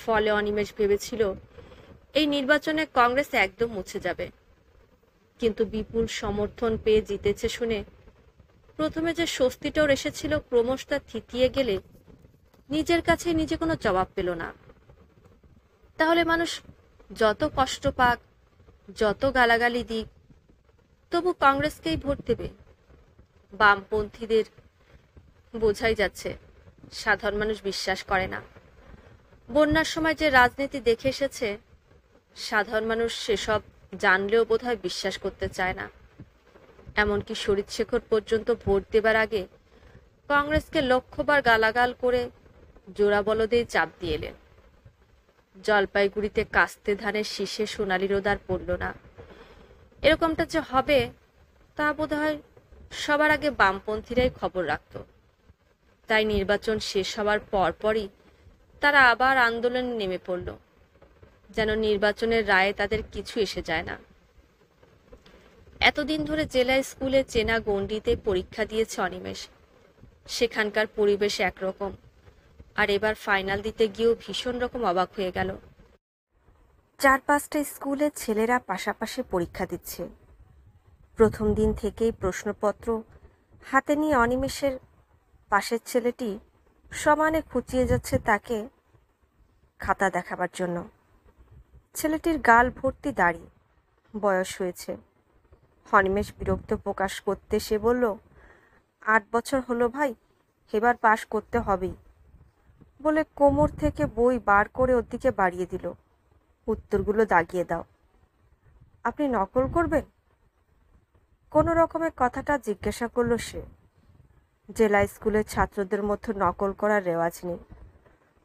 ফলে অনিমেষ ভেবেছিল এই নির্বাচনে কংগ্রেস একদম মুছে যাবে কিন্তু বিপুল সমর্থন পেয়ে জিতেছে শুনে প্রথমে যে স্বস্তিটাও এসেছিল ক্রমশ তা থিতিয়ে গেলে নিজের কাছে নিজে কোনো জবাব পেল না তাহলে মানুষ যত কষ্ট পাক যত গালাগালি দিক তবু কংগ্রেসকেই ভোট দেবে বামপন্থীদের বোঝাই যাচ্ছে সাধারণ মানুষ বিশ্বাস করে না বন্যার সময় যে রাজনীতি দেখে এসেছে সাধারণ মানুষ সেসব জানলেও বোধহয় বিশ্বাস করতে চায় না এমনকি শরীর শেখর পর্যন্ত ভোট দেবার আগে কংগ্রেসকে লক্ষ্যবার গালাগাল করে জোড়া জোড়াবলদেই চাপ দিয়ে এলেন জলপাইগুড়িতে কাস্তে ধানের শীষে সোনালি রোদার পড়ল না এরকমটা যে হবে তা বোধ হয় সবার আগে বামপন্থীরাই খবর রাখত তাই নির্বাচন শেষ হওয়ার পরপরই তারা আবার আন্দোলনে নেমে পড়ল যেন নির্বাচনের রায়ে তাদের কিছু এসে যায় না এতদিন ধরে জেলা স্কুলে চেনা গণ্ডিতে পরীক্ষা দিয়েছে অনিমেষ সেখানকার পরিবেশ একরকম আর এবার ফাইনাল দিতে গিয়েও ভীষণ রকম অবাক হয়ে গেল চার পাঁচটা স্কুলে ছেলেরা পাশাপাশি পরীক্ষা দিচ্ছে প্রথম দিন থেকেই প্রশ্নপত্র হাতে নিয়ে অনিমেষের পাশের ছেলেটি সমানে খুঁচিয়ে যাচ্ছে তাকে খাতা দেখাবার জন্য ছেলেটির গাল ভর্তি দাড়ি বয়স হয়েছে অনিমেষ বিরক্ত প্রকাশ করতে সে বলল আট বছর হলো ভাই এবার পাশ করতে হবেই বলে কোমর থেকে বই বার করে ওর দিকে বাড়িয়ে দিল উত্তরগুলো দাগিয়ে দাও আপনি নকল করবেন কোনো রকমের কথাটা জিজ্ঞাসা করল সে জেলা স্কুলের ছাত্রদের মধ্যে নকল করার রেওয়াজ নেই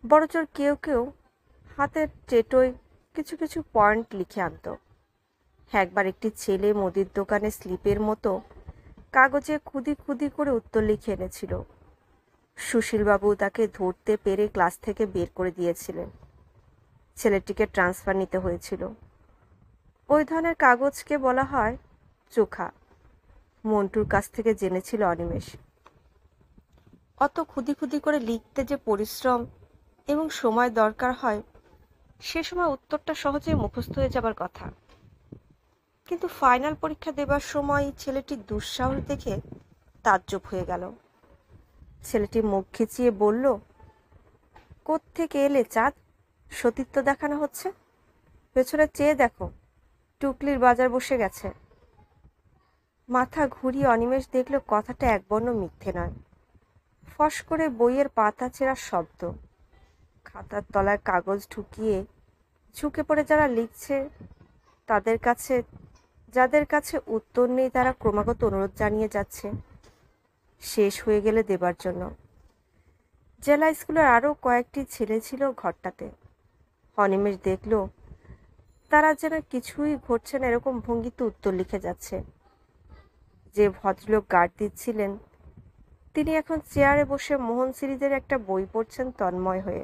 বড়জোর কেউ কেউ হাতের টেটোয় কিছু কিছু পয়েন্ট লিখে আনত একবার একটি ছেলে মুদির দোকানে স্লিপের মতো কাগজে খুদি খুদি করে উত্তর লিখে এনেছিল সুশীলবাবু তাকে ধরতে পেরে ক্লাস থেকে বের করে দিয়েছিলেন ছেলেটিকে ট্রান্সফার নিতে হয়েছিল ওই ধরনের কাগজকে বলা হয় চোখা মন্টুর কাছ থেকে জেনেছিল অনিমেষ অত খুদি খুদি করে লিখতে যে পরিশ্রম এবং সময় দরকার হয় সে সময় উত্তরটা সহজে মুখস্থ হয়ে যাবার কথা কিন্তু ফাইনাল পরীক্ষা দেবার সময় ছেলেটি দুঃসাহস দেখে তাজ্জব হয়ে গেল ছেলেটি মুখ খিচিয়ে বলল কোত্থেকে এলে চাঁদ সতীত্ব দেখানো হচ্ছে পেছনে চেয়ে দেখো টুকলির বাজার বসে গেছে মাথা ঘুরিয়ে অনিমেষ দেখল কথাটা একবর্ণ মিথ্যে নয় ফস করে বইয়ের পাতা ছেঁড়ার শব্দ খাতার তলায় কাগজ ঢুকিয়ে ঝুঁকে পড়ে যারা লিখছে তাদের কাছে যাদের কাছে উত্তর নেই তারা ক্রমাগত অনুরোধ জানিয়ে যাচ্ছে শেষ হয়ে গেলে দেবার জন্য জেলা স্কুলের আরও কয়েকটি ছেলে ছিল ঘরটাতে অনিমেষ দেখল তারা যেন কিছুই ঘটছে না এরকম ভঙ্গিতে উত্তর লিখে যাচ্ছে যে ভদ্রলোক গার্ড দিচ্ছিলেন তিনি এখন চেয়ারে বসে মোহন সিরিজের একটা বই পড়ছেন তন্ময় হয়ে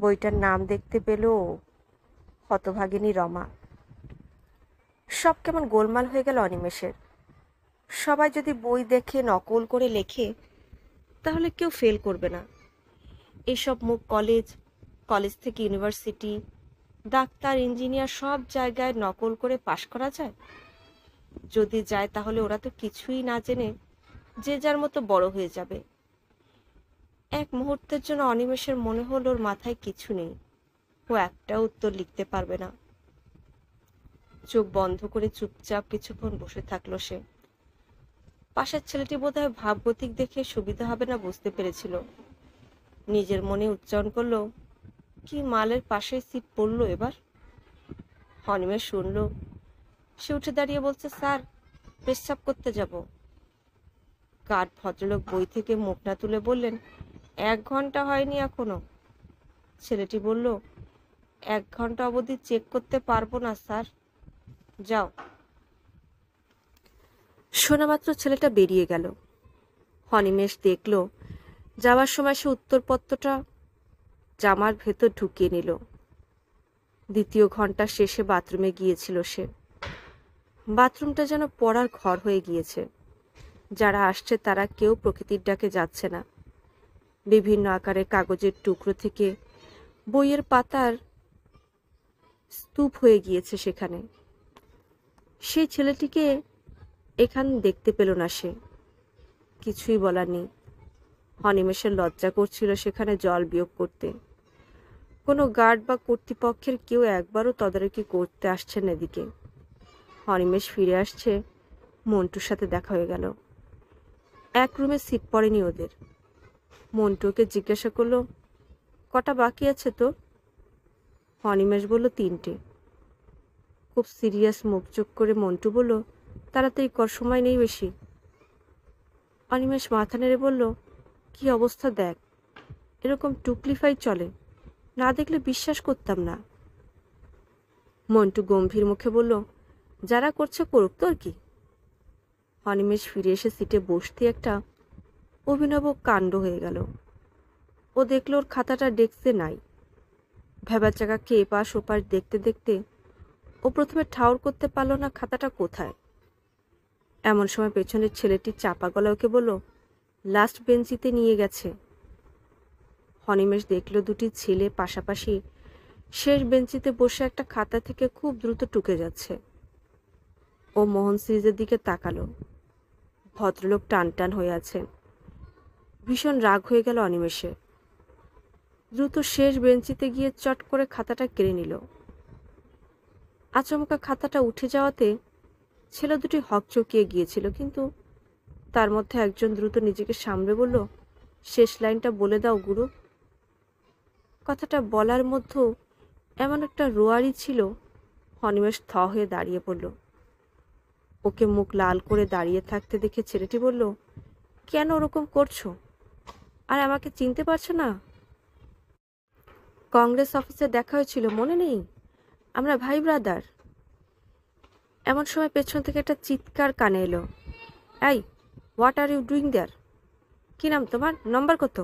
বইটার নাম দেখতে পেল হতভাগিনী রমা সব কেমন গোলমাল হয়ে গেল অনিমেষের সবাই যদি বই দেখে নকল করে লেখে তাহলে কেউ ফেল করবে না এসব মুখ কলেজ কলেজ থেকে ইউনিভার্সিটি ডাক্তার ইঞ্জিনিয়ার সব জায়গায় নকল করে পাশ করা যায় যদি যায় তাহলে ওরা তো কিছুই না জেনে যে যার মতো বড় হয়ে যাবে এক মুহূর্তের জন্য অনিমেষের মনে হল ওর মাথায় কিছু নেই ও একটা উত্তর লিখতে পারবে না চোখ বন্ধ করে চুপচাপ কিছুক্ষণ বসে থাকলো সে পাশের ছেলেটি বোধ হয় ভাবগতিক দেখে সুবিধা হবে না বুঝতে পেরেছিল নিজের মনে উচ্চারণ করলো কি মালের পাশে সিট পড়লো এবার হনিমেশ শুনলো সে উঠে দাঁড়িয়ে বলছে স্যার পেশাব করতে যাব কার ভদ্রলোক বই থেকে মুখ না তুলে বললেন এক ঘন্টা হয়নি এখনো ছেলেটি বলল এক ঘন্টা অবধি চেক করতে পারবো না স্যার যাও শোনামাত্র ছেলেটা বেরিয়ে গেল হনিমেষ দেখল যাওয়ার সময় সে উত্তরপত্রটা জামার ভেতর ঢুকিয়ে নিল দ্বিতীয় ঘন্টা শেষে বাথরুমে গিয়েছিল সে বাথরুমটা যেন পড়ার ঘর হয়ে গিয়েছে যারা আসছে তারা কেউ প্রকৃতির ডাকে যাচ্ছে না বিভিন্ন আকারে কাগজের টুকরো থেকে বইয়ের পাতার স্তূপ হয়ে গিয়েছে সেখানে সেই ছেলেটিকে এখান দেখতে পেল না সে কিছুই বলার নেই অনিমেষের লজ্জা করছিল সেখানে জল বিয়োগ করতে কোনো গার্ড বা কর্তৃপক্ষের কেউ একবারও তদারকি করতে আসছে না এদিকে অনিমেষ ফিরে আসছে মন্টুর সাথে দেখা হয়ে গেল এক রুমে সিট পড়েনি ওদের মন্টুকে জিজ্ঞাসা করলো কটা বাকি আছে তো হনিমেষ বলল তিনটে খুব সিরিয়াস মুখ চোখ করে মন্টু বলল তাড়াতাড়ি কর সময় নেই বেশি অনিমেষ মাথা নেড়ে বলল কি অবস্থা দেখ এরকম টুকলিফাই চলে না দেখলে বিশ্বাস করতাম না মন্টু গম্ভীর মুখে বলল যারা করছে করুক তোর কি অনিমেষ ফিরে এসে সিটে বসতে একটা অভিনব কাণ্ড হয়ে গেল ও দেখল ওর খাতাটা ডেস্কে নাই ভেবার চাকা কে পাশ ওপাশ দেখতে দেখতে ও প্রথমে ঠাউর করতে পারল না খাতাটা কোথায় এমন সময় পেছনের ছেলেটি চাপা গলা ওকে বলল লাস্ট বেঞ্চিতে নিয়ে গেছে অনিমেষ দেখল দুটি ছেলে পাশাপাশি শেষ বেঞ্চিতে বসে একটা খাতা থেকে খুব দ্রুত টুকে যাচ্ছে ও মোহন সিরিজের দিকে তাকালো ভদ্রলোক টান টান হয়ে আছেন ভীষণ রাগ হয়ে গেল অনিমেষে দ্রুত শেষ বেঞ্চিতে গিয়ে চট করে খাতাটা কেড়ে নিল আচমকা খাতাটা উঠে যাওয়াতে ছেলে দুটি হক চকিয়ে গিয়েছিল কিন্তু তার মধ্যে একজন দ্রুত নিজেকে সামলে বলল শেষ লাইনটা বলে দাও গুরু কথাটা বলার মধ্যেও এমন একটা রোয়ারি ছিল হনিমেশ থ হয়ে দাঁড়িয়ে পড়ল ওকে মুখ লাল করে দাঁড়িয়ে থাকতে দেখে ছেলেটি বলল কেন ওরকম করছো আর আমাকে চিনতে পারছো না কংগ্রেস অফিসে দেখা হয়েছিল মনে নেই আমরা ভাই ব্রাদার এমন সময় পেছন থেকে একটা চিৎকার কানে এলো এই what are you doing there কী নাম তোমার নম্বর কত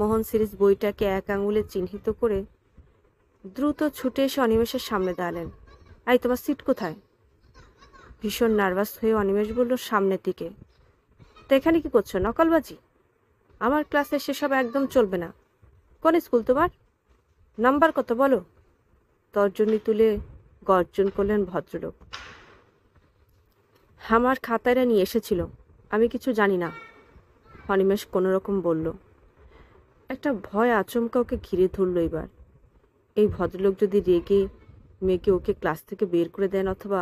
মোহন সিরিজ বইটাকে এক আঙুলে চিহ্নিত করে দ্রুত ছুটে এসে অনিমেষের সামনে দাঁড়ালেন আই তোমার সিট কোথায় ভীষণ নার্ভাস হয়ে অনিমেষ বলল সামনের দিকে তো এখানে কি করছো নকলবাজি আমার ক্লাসে সেসব একদম চলবে না কোন স্কুল তোমার নাম্বার কত বলো তর্জনী তুলে গর্জন করলেন ভদ্রলোক আমার খাতায়রা নিয়ে এসেছিল আমি কিছু জানি না অনিমেষ কোনোরকম বলল একটা ভয় আচমকা ওকে ঘিরে ধরল এবার এই ভদ্রলোক যদি রেগে মেয়েকে ওকে ক্লাস থেকে বের করে দেন অথবা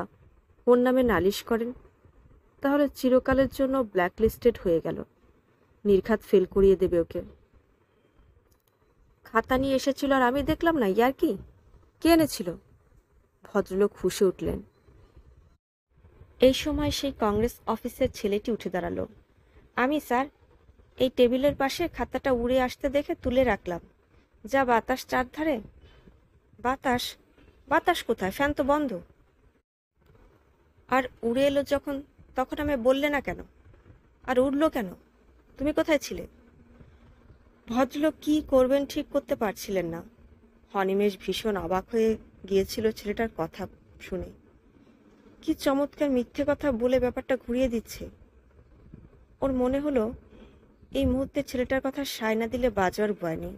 ওর নামে নালিশ করেন তাহলে চিরকালের জন্য ব্ল্যাকলিস্টেড হয়ে গেল নির্ঘাত ফেল করিয়ে দেবে ওকে খাতা নিয়ে এসেছিল আর আমি দেখলাম না ইয়ার কি কে এনেছিল ভদ্রলোক হুসে উঠলেন এই সময় সেই কংগ্রেস অফিসের ছেলেটি উঠে দাঁড়ালো আমি স্যার এই টেবিলের পাশে খাতাটা উড়ে আসতে দেখে তুলে রাখলাম যা বাতাস চারধারে বাতাস বাতাস কোথায় ফ্যান তো বন্ধ আর উড়ে এলো যখন তখন আমি বললে না কেন আর উড়লো কেন তুমি কোথায় ছিলে ভদ্রলোক কি করবেন ঠিক করতে পারছিলেন না হনিমেশ ভীষণ অবাক হয়ে গিয়েছিল ছেলেটার কথা শুনে কি চমৎকার মিথ্যে কথা বলে ব্যাপারটা ঘুরিয়ে দিচ্ছে ওর মনে হলো এই মুহূর্তে ছেলেটার কথা সায়না দিলে বাজার ভয় নেই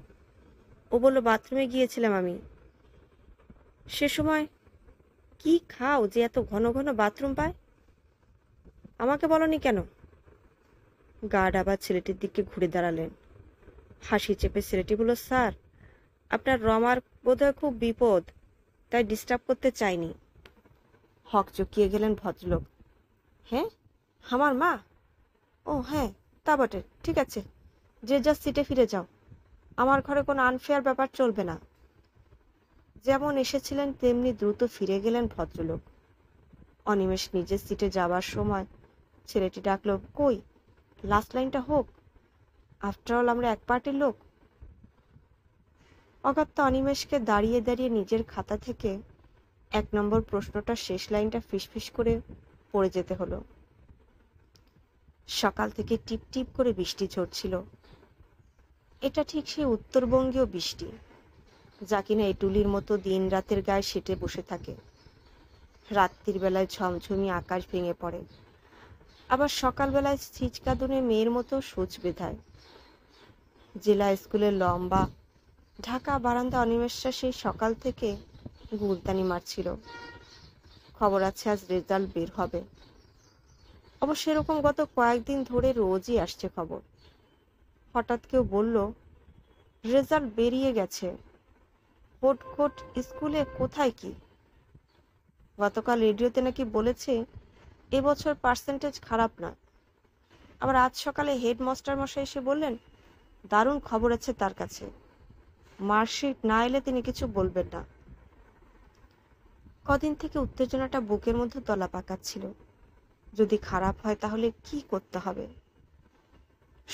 ও বলল বাথরুমে গিয়েছিলাম আমি সে সময় কি খাও যে এত ঘন ঘন বাথরুম পায় আমাকে বলনি কেন গার্ড আবার ছেলেটির দিকে ঘুরে দাঁড়ালেন হাসি চেপে ছেলেটি বলল স্যার আপনার রমার বোধহয় খুব বিপদ তাই ডিস্টার্ব করতে চাইনি হক চকিয়ে গেলেন ভদ্রলোক হ্যাঁ আমার মা ও হ্যাঁ তা বটে ঠিক আছে যে যা সিটে ফিরে যাও আমার ঘরে কোনো আনফেয়ার ব্যাপার চলবে না যেমন এসেছিলেন তেমনি দ্রুত ফিরে গেলেন ভদ্রলোক অনিমেষ নিজের সিটে যাবার সময় ছেলেটি ডাকল কই লাস্ট লাইনটা হোক আফটারঅল আমরা এক পার্টির লোক অগাত্য অনিমেষকে দাঁড়িয়ে দাঁড়িয়ে নিজের খাতা থেকে এক নম্বর প্রশ্নটা শেষ লাইনটা ফিসফিস করে পড়ে যেতে হলো সকাল থেকে টিপ টিপ করে বৃষ্টি ঝরছিল এটা ঠিক সেই উত্তরবঙ্গীয় বৃষ্টি যা কিনা এটুলির মতো দিন রাতের গায়ে সেটে বসে থাকে রাত্রির বেলায় ঝমঝমি আকাশ ভেঙে পড়ে আবার সকালবেলায় ছিচকাদুনে মেয়ের মতো সোচ বেধায় জেলা স্কুলের লম্বা ঢাকা বারান্দা অনিমেষা সেই সকাল থেকে গুলতানি মারছিল খবর আছে আজ রেজাল্ট বের হবে অবশ্য এরকম গত কয়েকদিন ধরে রোজই আসছে খবর হঠাৎ কেউ বলল রেজাল্ট বেরিয়ে গেছে কোট স্কুলে কোথায় কি গতকাল রেডিওতে নাকি বলেছে এবছর পার্সেন্টেজ খারাপ না আবার আজ সকালে হেডমাস্টার মশাই এসে বললেন দারুণ খবর আছে তার কাছে মার্কশিট না এলে তিনি কিছু বলবেন না কদিন থেকে উত্তেজনাটা বুকের মধ্যে তলা পাকাচ্ছিল যদি খারাপ হয় তাহলে কি করতে হবে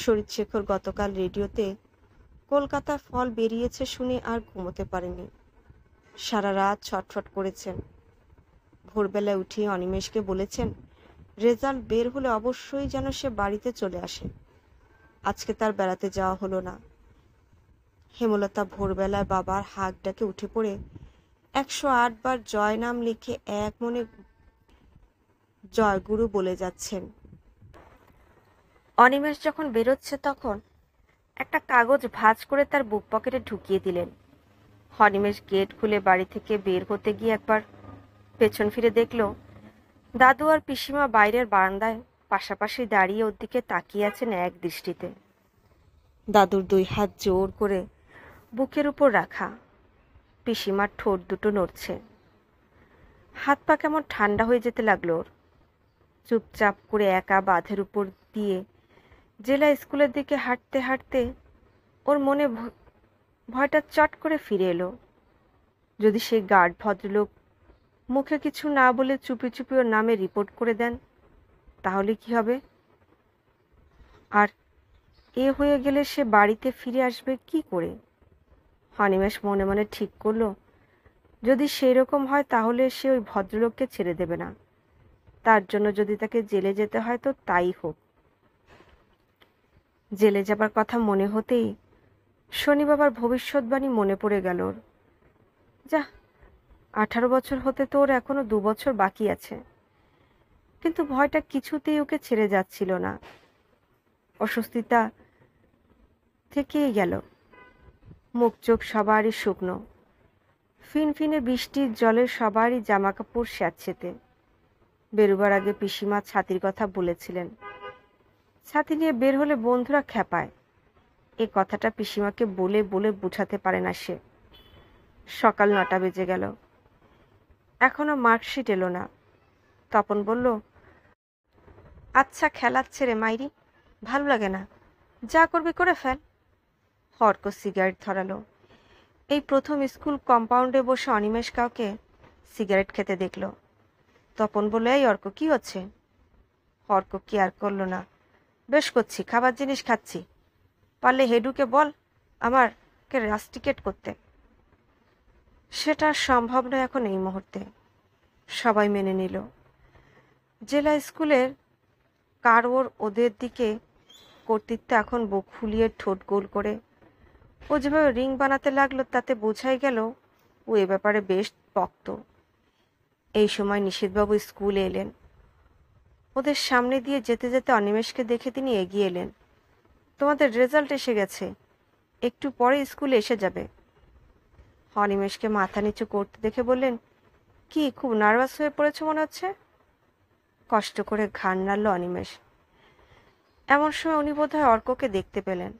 শরীর শেখর গতকাল রেডিওতে কলকাতার ফল বেরিয়েছে শুনে আর ঘুমোতে পারেনি সারা রাত ছটফট করেছেন ভোরবেলায় উঠে অনিমেষকে বলেছেন রেজাল্ট বের হলে অবশ্যই যেন সে বাড়িতে চলে আসে আজকে তার বেড়াতে যাওয়া হলো না হেমলতা ভোরবেলায় বাবার হাক ডাকে উঠে পড়ে একশো আটবার জয়নাম লিখে এক মনে জয়গুরু বলে যাচ্ছেন অনিমেষ যখন বেরোচ্ছে তখন একটা কাগজ ভাঁজ করে তার বুক পকেটে ঢুকিয়ে দিলেন অনিমেষ গেট খুলে বাড়ি থেকে বের হতে গিয়ে একবার পেছন ফিরে দেখল দাদু আর পিসিমা বাইরের বারান্দায় পাশাপাশি দাঁড়িয়ে ওর দিকে তাকিয়ে আছেন এক দৃষ্টিতে দাদুর দুই হাত জোর করে বুকের উপর রাখা পিসিমার ঠোঁট দুটো নড়ছে হাত পা কেমন ঠান্ডা হয়ে যেতে লাগলো ওর চুপচাপ করে একা বাঁধের উপর দিয়ে জেলা স্কুলের দিকে হাঁটতে হাঁটতে ওর মনে ভয়টা চট করে ফিরে এলো যদি সে গার্ড ভদ্রলোক মুখে কিছু না বলে চুপি চুপি ওর নামে রিপোর্ট করে দেন তাহলে কি হবে আর এ হয়ে গেলে সে বাড়িতে ফিরে আসবে কি করে হানিমেশ মনে মনে ঠিক করলো যদি সেই রকম হয় তাহলে সে ওই ভদ্রলোককে ছেড়ে দেবে না তার জন্য যদি তাকে জেলে যেতে হয় তো তাই হোক জেলে যাবার কথা মনে হতেই শনি বাবার ভবিষ্যৎবাণী মনে পড়ে গেল ওর যা আঠারো বছর হতে তো ওর এখনো দু বছর বাকি আছে কিন্তু ভয়টা কিছুতেই ওকে ছেড়ে যাচ্ছিল না অস্বস্তিতা থেকেই গেল মুখ চোখ সবারই শুকনো ফিনফিনে বৃষ্টির জলে সবারই জামাকাপড় স্যাঁতসেতে বেরোবার আগে পিসিমা ছাতির কথা বলেছিলেন ছাতি নিয়ে বের হলে বন্ধুরা খেপায় এ কথাটা পিসিমাকে বলে বলে বুঝাতে পারে না সে সকাল নটা বেজে গেল এখনো মার্কশিট এলো না তপন বলল আচ্ছা খেলাচ্ছে রে মাইরি ভালো লাগে না যা করবি করে ফেল হরকো সিগারেট ধরালো এই প্রথম স্কুল কম্পাউন্ডে বসে অনিমেষ কাউকে সিগারেট খেতে দেখলো তপন বলে এই অর্ক কি হচ্ছে অর্ক কি আর করলো না বেশ করছি খাবার জিনিস খাচ্ছি পারলে হেডুকে বল আমার কে রাস্টিকেট করতে সেটা সম্ভব নয় এখন এই মুহূর্তে সবাই মেনে নিল জেলা স্কুলের কারোর ওদের দিকে কর্তৃত্ব এখন বুক ফুলিয়ে ঠোঁট গোল করে ও যেভাবে রিং বানাতে লাগলো তাতে বোঝাই গেল ও এ ব্যাপারে বেশ বক্ত এই সময় নিষেধবাবু স্কুলে এলেন ওদের সামনে দিয়ে যেতে যেতে অনিমেষকে দেখে তিনি এগিয়ে এলেন তোমাদের রেজাল্ট এসে গেছে একটু পরে স্কুলে এসে যাবে অনিমেষকে মাথা নিচু করতে দেখে বললেন কি খুব নার্ভাস হয়ে পড়েছে মনে হচ্ছে কষ্ট করে ঘাড় নাড়ল অনিমেষ এমন সময় উনি বোধহয় অর্ককে দেখতে পেলেন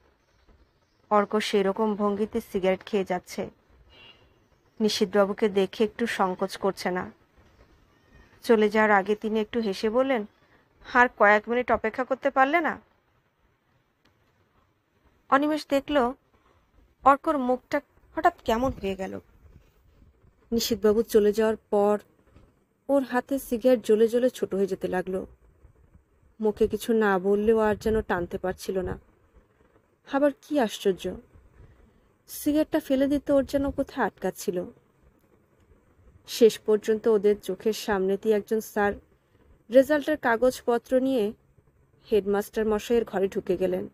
অর্ক সেই রকম ভঙ্গিতে সিগারেট খেয়ে যাচ্ছে নিষিদ্ধবাবুকে দেখে একটু সংকোচ করছে না চলে যাওয়ার আগে তিনি একটু হেসে বললেন আর কয়েক মিনিট অপেক্ষা করতে পারলে না অনিমেষ দেখল অর্কর মুখটা হঠাৎ কেমন হয়ে গেল নিশীথবাবু চলে যাওয়ার পর ওর হাতে সিগারেট জ্বলে জ্বলে ছোট হয়ে যেতে লাগলো মুখে কিছু না বললেও আর যেন টানতে পারছিল না আবার কি আশ্চর্য সিগারেটটা ফেলে দিতে ওর যেন কোথায় আটকাচ্ছিল শেষ পর্যন্ত ওদের চোখের সামনে দিয়ে একজন স্যার রেজাল্টের কাগজপত্র নিয়ে হেডমাস্টার মশাইয়ের ঘরে ঢুকে গেলেন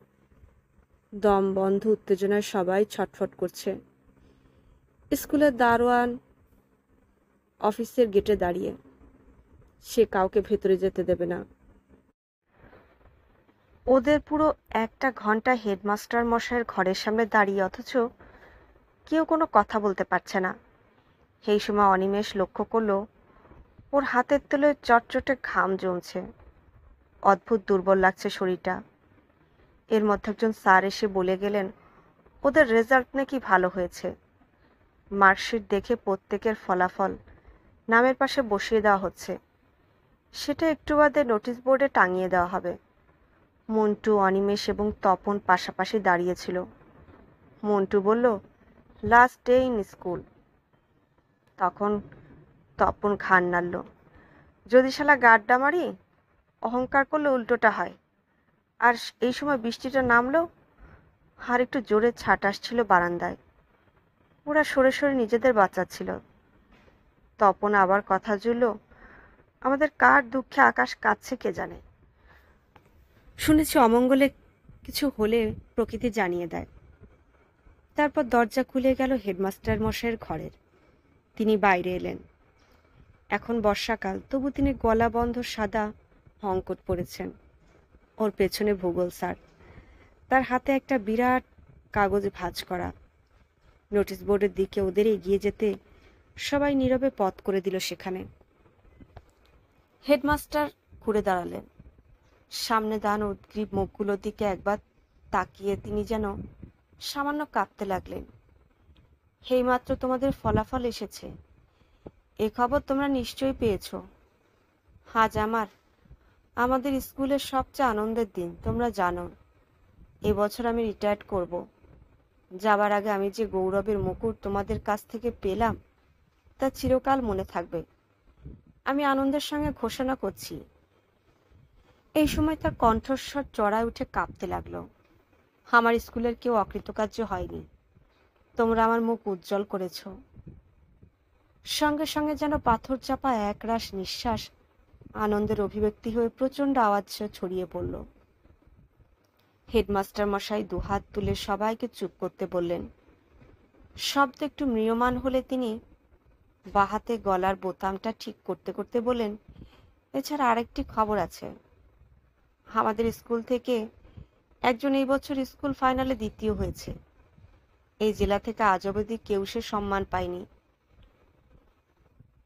দম বন্ধ উত্তেজনায় সবাই ছটফট করছে স্কুলের দারোয়ান অফিসের গেটে দাঁড়িয়ে সে কাউকে ভেতরে যেতে দেবে না ওদের পুরো একটা ঘন্টা হেডমাস্টার মশাইয়ের ঘরের সামনে দাঁড়িয়ে অথচ কেউ কোনো কথা বলতে পারছে না সেই সময় অনিমেষ লক্ষ্য করল ওর হাতের তলে চটচটে ঘাম জমছে অদ্ভুত দুর্বল লাগছে শরীরটা এর মধ্যে একজন স্যার এসে বলে গেলেন ওদের রেজাল্ট নাকি ভালো হয়েছে মার্কশিট দেখে প্রত্যেকের ফলাফল নামের পাশে বসিয়ে দেওয়া হচ্ছে সেটা একটু বাদে নোটিশ বোর্ডে টাঙিয়ে দেওয়া হবে মন্টু অনিমেষ এবং তপন পাশাপাশি দাঁড়িয়েছিল মন্টু বলল লাস্ট ডে ইন স্কুল তখন তপন খান নাড়ল যদি শালা গাড্ডা মারি অহংকার করলে উল্টোটা হয় আর এই সময় বৃষ্টিটা নামলো আর একটু জোরে ছাট আসছিল বারান্দায় ওরা সরে সরে নিজেদের বাঁচাচ্ছিল তপন আবার কথা জুড়ল আমাদের কার দুঃখে আকাশ কাঁদছে কে জানে শুনেছি অমঙ্গলে কিছু হলে প্রকৃতি জানিয়ে দেয় তারপর দরজা খুলে গেল হেডমাস্টার মশাইয়ের ঘরের তিনি বাইরে এলেন এখন বর্ষাকাল তবু তিনি গলা বন্ধ সাদা হংকট পরেছেন ওর পেছনে ভূগোল স্যার তার হাতে একটা বিরাট কাগজ ভাঁজ করা নোটিশ বোর্ডের দিকে ওদের এগিয়ে যেতে সবাই নীরবে পথ করে দিল সেখানে হেডমাস্টার ঘুরে দাঁড়ালেন সামনে দান উদ্গ্রীব মুখগুলোর দিকে একবার তাকিয়ে তিনি যেন সামান্য কাঁপতে লাগলেন সেইমাত্র তোমাদের ফলাফল এসেছে এ খবর তোমরা নিশ্চয়ই পেয়েছ আজ আমার আমাদের স্কুলের সবচেয়ে আনন্দের দিন তোমরা জানো এবছর আমি রিটায়ার্ড করব। যাবার আগে আমি যে গৌরবের মুকুট তোমাদের কাছ থেকে পেলাম তা চিরকাল মনে থাকবে আমি আনন্দের সঙ্গে ঘোষণা করছি এই সময় তার কণ্ঠস্বর চড়ায় উঠে কাঁপতে লাগলো আমার স্কুলের কেউ অকৃতকার্য হয়নি তোমরা আমার মুখ উজ্জ্বল করেছ সঙ্গে সঙ্গে যেন পাথর চাপা একরাশ নিঃশ্বাস আনন্দের অভিব্যক্তি হয়ে প্রচণ্ড আওয়াজ ছড়িয়ে পড়ল হেডমাস্টার মশাই দুহাত তুলে সবাইকে চুপ করতে বললেন শব্দ একটু ম্রিয়মান হলে তিনি বাহাতে গলার বোতামটা ঠিক করতে করতে বলেন এছাড়া আরেকটি খবর আছে আমাদের স্কুল থেকে একজন এই বছর স্কুল ফাইনালে দ্বিতীয় হয়েছে এই জেলা থেকে আজ অবধি কেউ সে সম্মান পায়নি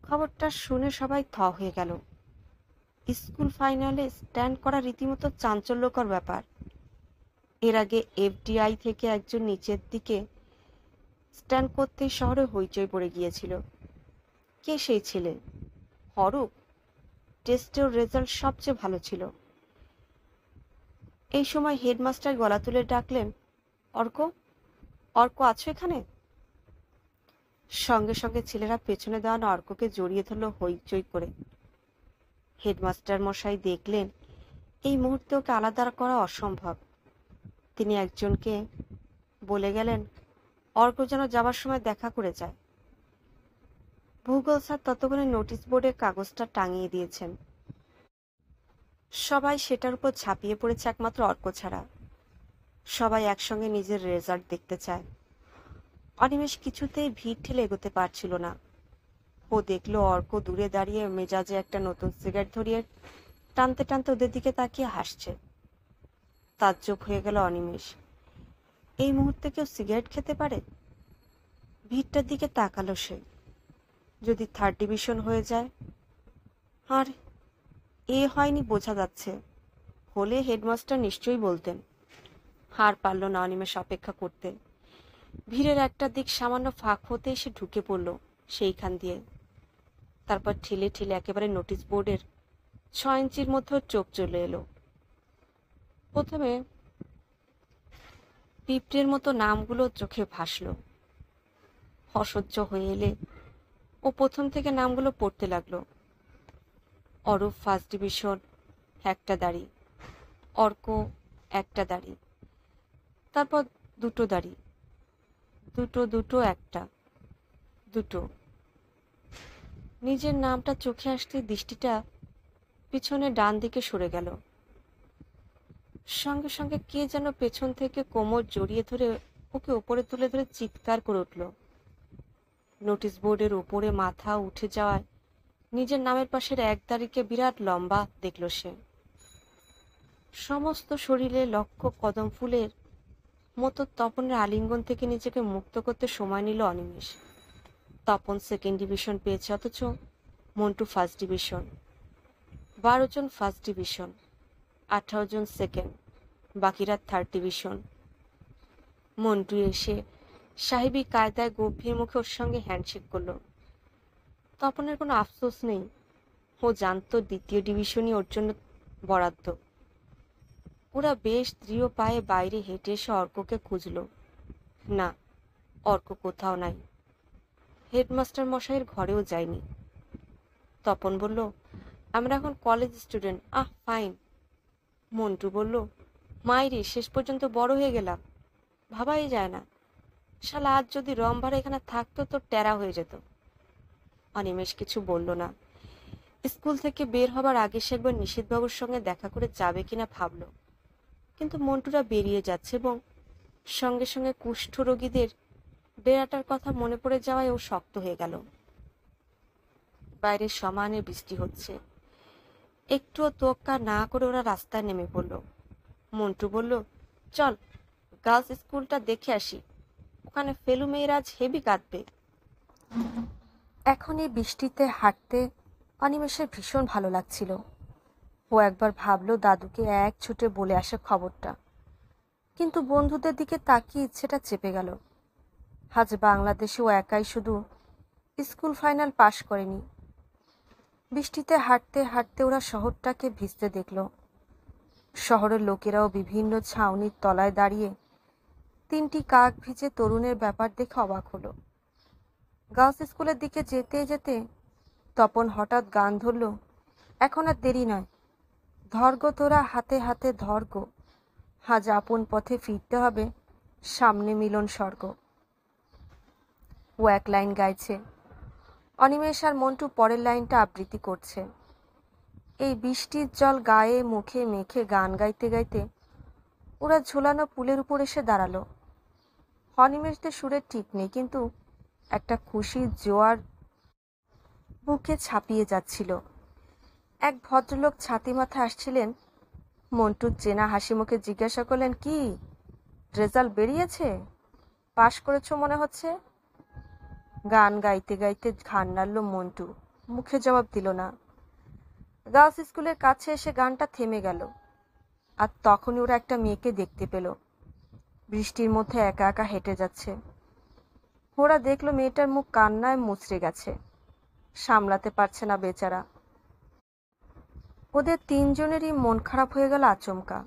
খবরটা শুনে সবাই থ হয়ে গেল স্কুল ফাইনালে স্ট্যান্ড করা রীতিমতো চাঞ্চল্যকর ব্যাপার এর আগে এফডিআই থেকে একজন নিচের দিকে স্ট্যান্ড করতেই শহরে হইচই পড়ে গিয়েছিল কে সেই ছেলে হরুক টেস্টের রেজাল্ট সবচেয়ে ভালো ছিল এই সময় হেডমাস্টার গলা তুলে ডাকলেন অর্ক অর্ক আছো এখানে সঙ্গে সঙ্গে ছেলেরা পেছনে দেওয়ান অর্ককে জড়িয়ে ধরল হইচই করে হেডমাস্টার মশাই দেখলেন এই মুহূর্তে ওকে আলাদা করা অসম্ভব তিনি একজনকে বলে গেলেন অর্ক যেন যাবার সময় দেখা করে যায় ভূগোল স্যার ততক্ষণে নোটিশ বোর্ডে কাগজটা টাঙিয়ে দিয়েছেন সবাই সেটার উপর ছাপিয়ে পড়েছে একমাত্র অর্ক ছাড়া সবাই একসঙ্গে নিজের রেজাল্ট দেখতে চায় অনিমেষ কিছুতেই ভিড় ঠেলে এগোতে পারছিল না ও দেখলো অর্ক দূরে দাঁড়িয়ে মেজাজে একটা নতুন সিগারেট ধরিয়ে টানতে টানতে ওদের দিকে তাকিয়ে হাসছে তাজ্জব হয়ে গেল অনিমেষ এই মুহূর্তে কেউ সিগারেট খেতে পারে ভিড়টার দিকে তাকালো সে যদি থার্ড ডিভিশন হয়ে যায় আর এ হয়নি বোঝা যাচ্ছে হলে হেডমাস্টার নিশ্চয়ই বলতেন হার পারল না অনিমেষ অপেক্ষা করতে ভিড়ের একটা দিক সামান্য ফাঁক হতে এসে ঢুকে পড়ল সেইখান দিয়ে তারপর ঠেলে ঠেলে একেবারে নোটিশ বোর্ডের ছ ইঞ্চির মধ্যে চোখ চলে এলো প্রথমে পিঁপড়ের মতো নামগুলো চোখে ভাসল অসহ্য হয়ে এলে ও প্রথম থেকে নামগুলো পড়তে লাগলো অরূপ ফার্স্ট ডিভিশন একটা দাড়ি অর্ক একটা দাড়ি তারপর দুটো দাড়ি দুটো দুটো একটা দুটো নিজের নামটা চোখে আসতে দৃষ্টিটা পিছনে ডান দিকে সরে গেল সঙ্গে সঙ্গে কে যেন পেছন থেকে কোমর জড়িয়ে ধরে ওকে ওপরে তুলে ধরে চিৎকার করে উঠল নোটিশ বোর্ডের ওপরে মাথা উঠে যাওয়ায় নিজের নামের পাশের এক দাঁড়িকে বিরাট লম্বা দেখল সে সমস্ত শরীরে লক্ষ কদম ফুলের মতো তপনের আলিঙ্গন থেকে নিজেকে মুক্ত করতে সময় নিল অনিমেষ তপন সেকেন্ড ডিভিশন পেয়েছে অথচ মন্টু ফার্স্ট ডিভিশন বারো জন ফার্স্ট ডিভিশন আঠারো জন সেকেন্ড বাকিরা থার্ড ডিভিশন মন্টু এসে সাহেবি কায়দায় গভীর মুখে ওর সঙ্গে হ্যান্ডশেক করলো তপনের কোনো আফসোস নেই ও জানতো দ্বিতীয় ডিভিশনই ওর জন্য বরাদ্দ ওরা বেশ দৃঢ় পায়ে বাইরে হেঁটে এসে অর্ককে খুঁজল না অর্ক কোথাও নাই হেডমাস্টার মশাইয়ের ঘরেও যায়নি তপন বলল আমরা এখন college student ah fine Montu বলল মাইরি শেষ পর্যন্ত বড় হয়ে গেলাম ভাবাই যায় না শালা আজ যদি ভাড়া এখানে থাকতো তো টেরা হয়ে যেত অনিমেষ কিছু বলল না স্কুল থেকে বের হবার আগে সে একবার নিষিদ্ধবাবুর সঙ্গে দেখা করে যাবে কিনা ভাবলো কিন্তু মন্টুরা বেরিয়ে যাচ্ছে এবং সঙ্গে সঙ্গে কুষ্ঠ রোগীদের ডেরাটার কথা মনে পড়ে যাওয়ায় ও শক্ত হয়ে গেল বাইরে সমানে বৃষ্টি হচ্ছে একটুও তোয়াক্কা না করে ওরা রাস্তায় নেমে পড়ল মন্টু বলল চল গার্লস স্কুলটা দেখে আসি ওখানে ফেলু মেয়েরা আজ হেভি কাঁদবে এখন এই বৃষ্টিতে হাঁটতে অনিমেষের ভীষণ ভালো লাগছিল ও একবার ভাবলো দাদুকে এক ছুটে বলে আসে খবরটা কিন্তু বন্ধুদের দিকে তাকিয়ে ইচ্ছেটা চেপে গেল আজ বাংলাদেশেও একাই শুধু স্কুল ফাইনাল পাশ করেনি বৃষ্টিতে হাঁটতে হাঁটতে ওরা শহরটাকে ভিজতে দেখল শহরের লোকেরাও বিভিন্ন ছাউনির তলায় দাঁড়িয়ে তিনটি কাক ভিজে তরুণের ব্যাপার দেখে অবাক হলো গার্লস স্কুলের দিকে যেতে যেতে তপন হঠাৎ গান ধরল এখন আর দেরি নয় ধর্গ তোরা হাতে হাতে ধর্গ হাজ আপন পথে ফিরতে হবে সামনে মিলন স্বর্গ ও এক লাইন গাইছে অনিমেষ আর মন্টু পরের লাইনটা আবৃত্তি করছে এই বৃষ্টির জল গায়ে মুখে মেখে গান গাইতে গাইতে ওরা ঝোলানো পুলের উপর এসে দাঁড়ালো অনিমেষতে সুরের ঠিক নেই কিন্তু একটা খুশির জোয়ার বুকে ছাপিয়ে যাচ্ছিল এক ভদ্রলোক ছাতি মাথা আসছিলেন মন্টুর চেনা হাসি মুখে জিজ্ঞাসা করলেন কি রেজাল্ট বেরিয়েছে পাশ করেছ মনে হচ্ছে গান গাইতে গাইতে ঘান নাড়ল মন্টু মুখে জবাব দিল না গার্লস স্কুলের কাছে এসে গানটা থেমে গেল আর তখনই ওরা একটা মেয়েকে দেখতে পেল বৃষ্টির মধ্যে একা একা হেঁটে যাচ্ছে ওরা দেখলো মেয়েটার মুখ কান্নায় মুচড়ে গেছে সামলাতে পারছে না বেচারা ওদের তিনজনেরই মন খারাপ হয়ে গেল আচমকা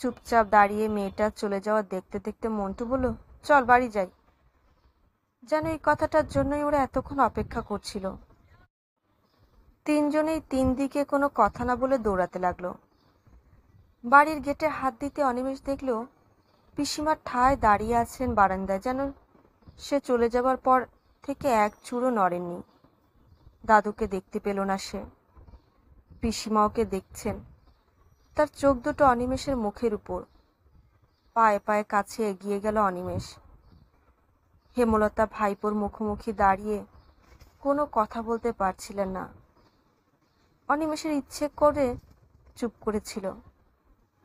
চুপচাপ দাঁড়িয়ে মেয়েটা চলে যাওয়া দেখতে দেখতে মন্টু বলল চল বাড়ি যাই যেন এই কথাটার জন্যই ওরা এতক্ষণ অপেক্ষা করছিল তিনজনেই তিন দিকে কোনো কথা না বলে দৌড়াতে লাগলো বাড়ির গেটে হাত দিতে অনিমেষ দেখল পিসিমার ঠায় দাঁড়িয়ে আছেন বারান্দায় যেন সে চলে যাবার পর থেকে এক চুরো নড়েননি দাদুকে দেখতে পেল না সে পিসিমাওকে দেখছেন তার চোখ দুটো অনিমেষের মুখের উপর পায়ে পায়ে কাছে এগিয়ে গেল অনিমেষ হেমলতা ভাইপোর মুখোমুখি দাঁড়িয়ে কোনো কথা বলতে পারছিলেন না অনিমেষের ইচ্ছে করে চুপ করেছিল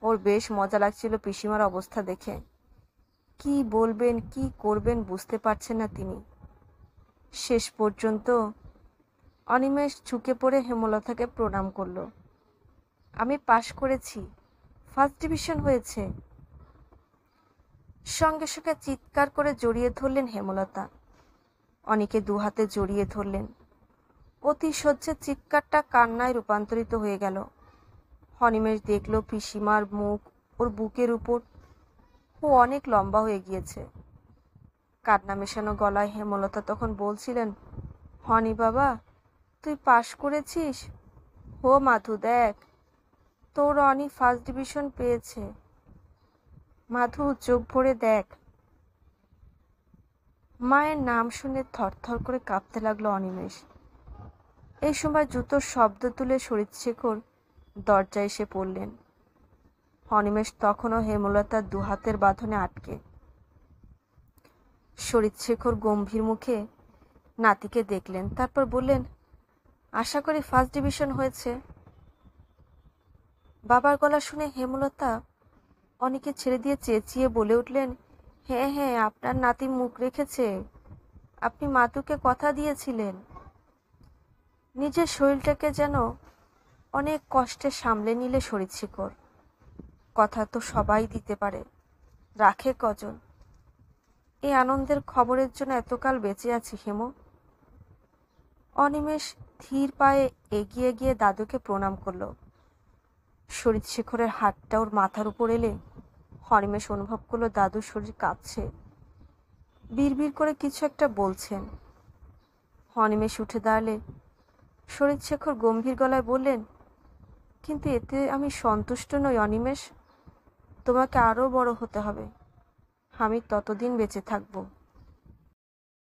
ওর বেশ মজা লাগছিল পিসিমার অবস্থা দেখে কি বলবেন কি করবেন বুঝতে পারছেন না তিনি শেষ পর্যন্ত অনিমেষ ঝুঁকে পড়ে হেমলতাকে প্রণাম করল আমি পাশ করেছি ফার্স্ট ডিভিশন হয়েছে সঙ্গে সঙ্গে চিৎকার করে জড়িয়ে ধরলেন হেমলতা অনেকে দুহাতে জড়িয়ে ধরলেন অতি সহ্যের চিৎকারটা কান্নায় রূপান্তরিত হয়ে গেল হনিমেষ দেখল পিসিমার মুখ ওর বুকের উপর ও অনেক লম্বা হয়ে গিয়েছে কান্না মেশানো গলায় হেমলতা তখন বলছিলেন হনি বাবা তুই পাশ করেছিস হো মাধু দেখ তোর অনি ফার্স্ট ডিভিশন পেয়েছে মাধু চোখ ভরে দেখ মায়ের নাম শুনে থরথর করে কাঁপতে লাগলো অনিমেষ এই সময় জুতোর শব্দ তুলে শরীর শেখর দরজায় এসে পড়লেন অনিমেষ তখনও হেমলতার দুহাতের বাঁধনে আটকে শরীর শেখর গম্ভীর মুখে নাতিকে দেখলেন তারপর বললেন আশা করি ফার্স্ট ডিভিশন হয়েছে বাবার গলা শুনে হেমলতা অনেকে ছেড়ে দিয়ে চেঁচিয়ে বলে উঠলেন হ্যাঁ হ্যাঁ আপনার নাতি মুখ রেখেছে আপনি মাতুকে কথা দিয়েছিলেন নিজের শরীরটাকে যেন অনেক কষ্টে সামলে নিলে শরীরশিকর কথা তো সবাই দিতে পারে রাখে কজন এই আনন্দের খবরের জন্য এতকাল বেঁচে আছি হেমো অনিমেষ ধীর পায়ে এগিয়ে গিয়ে দাদুকে প্রণাম করল শরীর শেখরের হাতটা ওর মাথার উপর এলে অনিমেষ অনুভব করলো দাদুর শরীর কাঁপছে বিড়বিড় করে কিছু একটা বলছেন অনিমেষ উঠে দাঁড়ালে শরীর শেখর গম্ভীর গলায় বললেন কিন্তু এতে আমি সন্তুষ্ট নই অনিমেষ তোমাকে আরও বড় হতে হবে আমি ততদিন বেঁচে থাকবো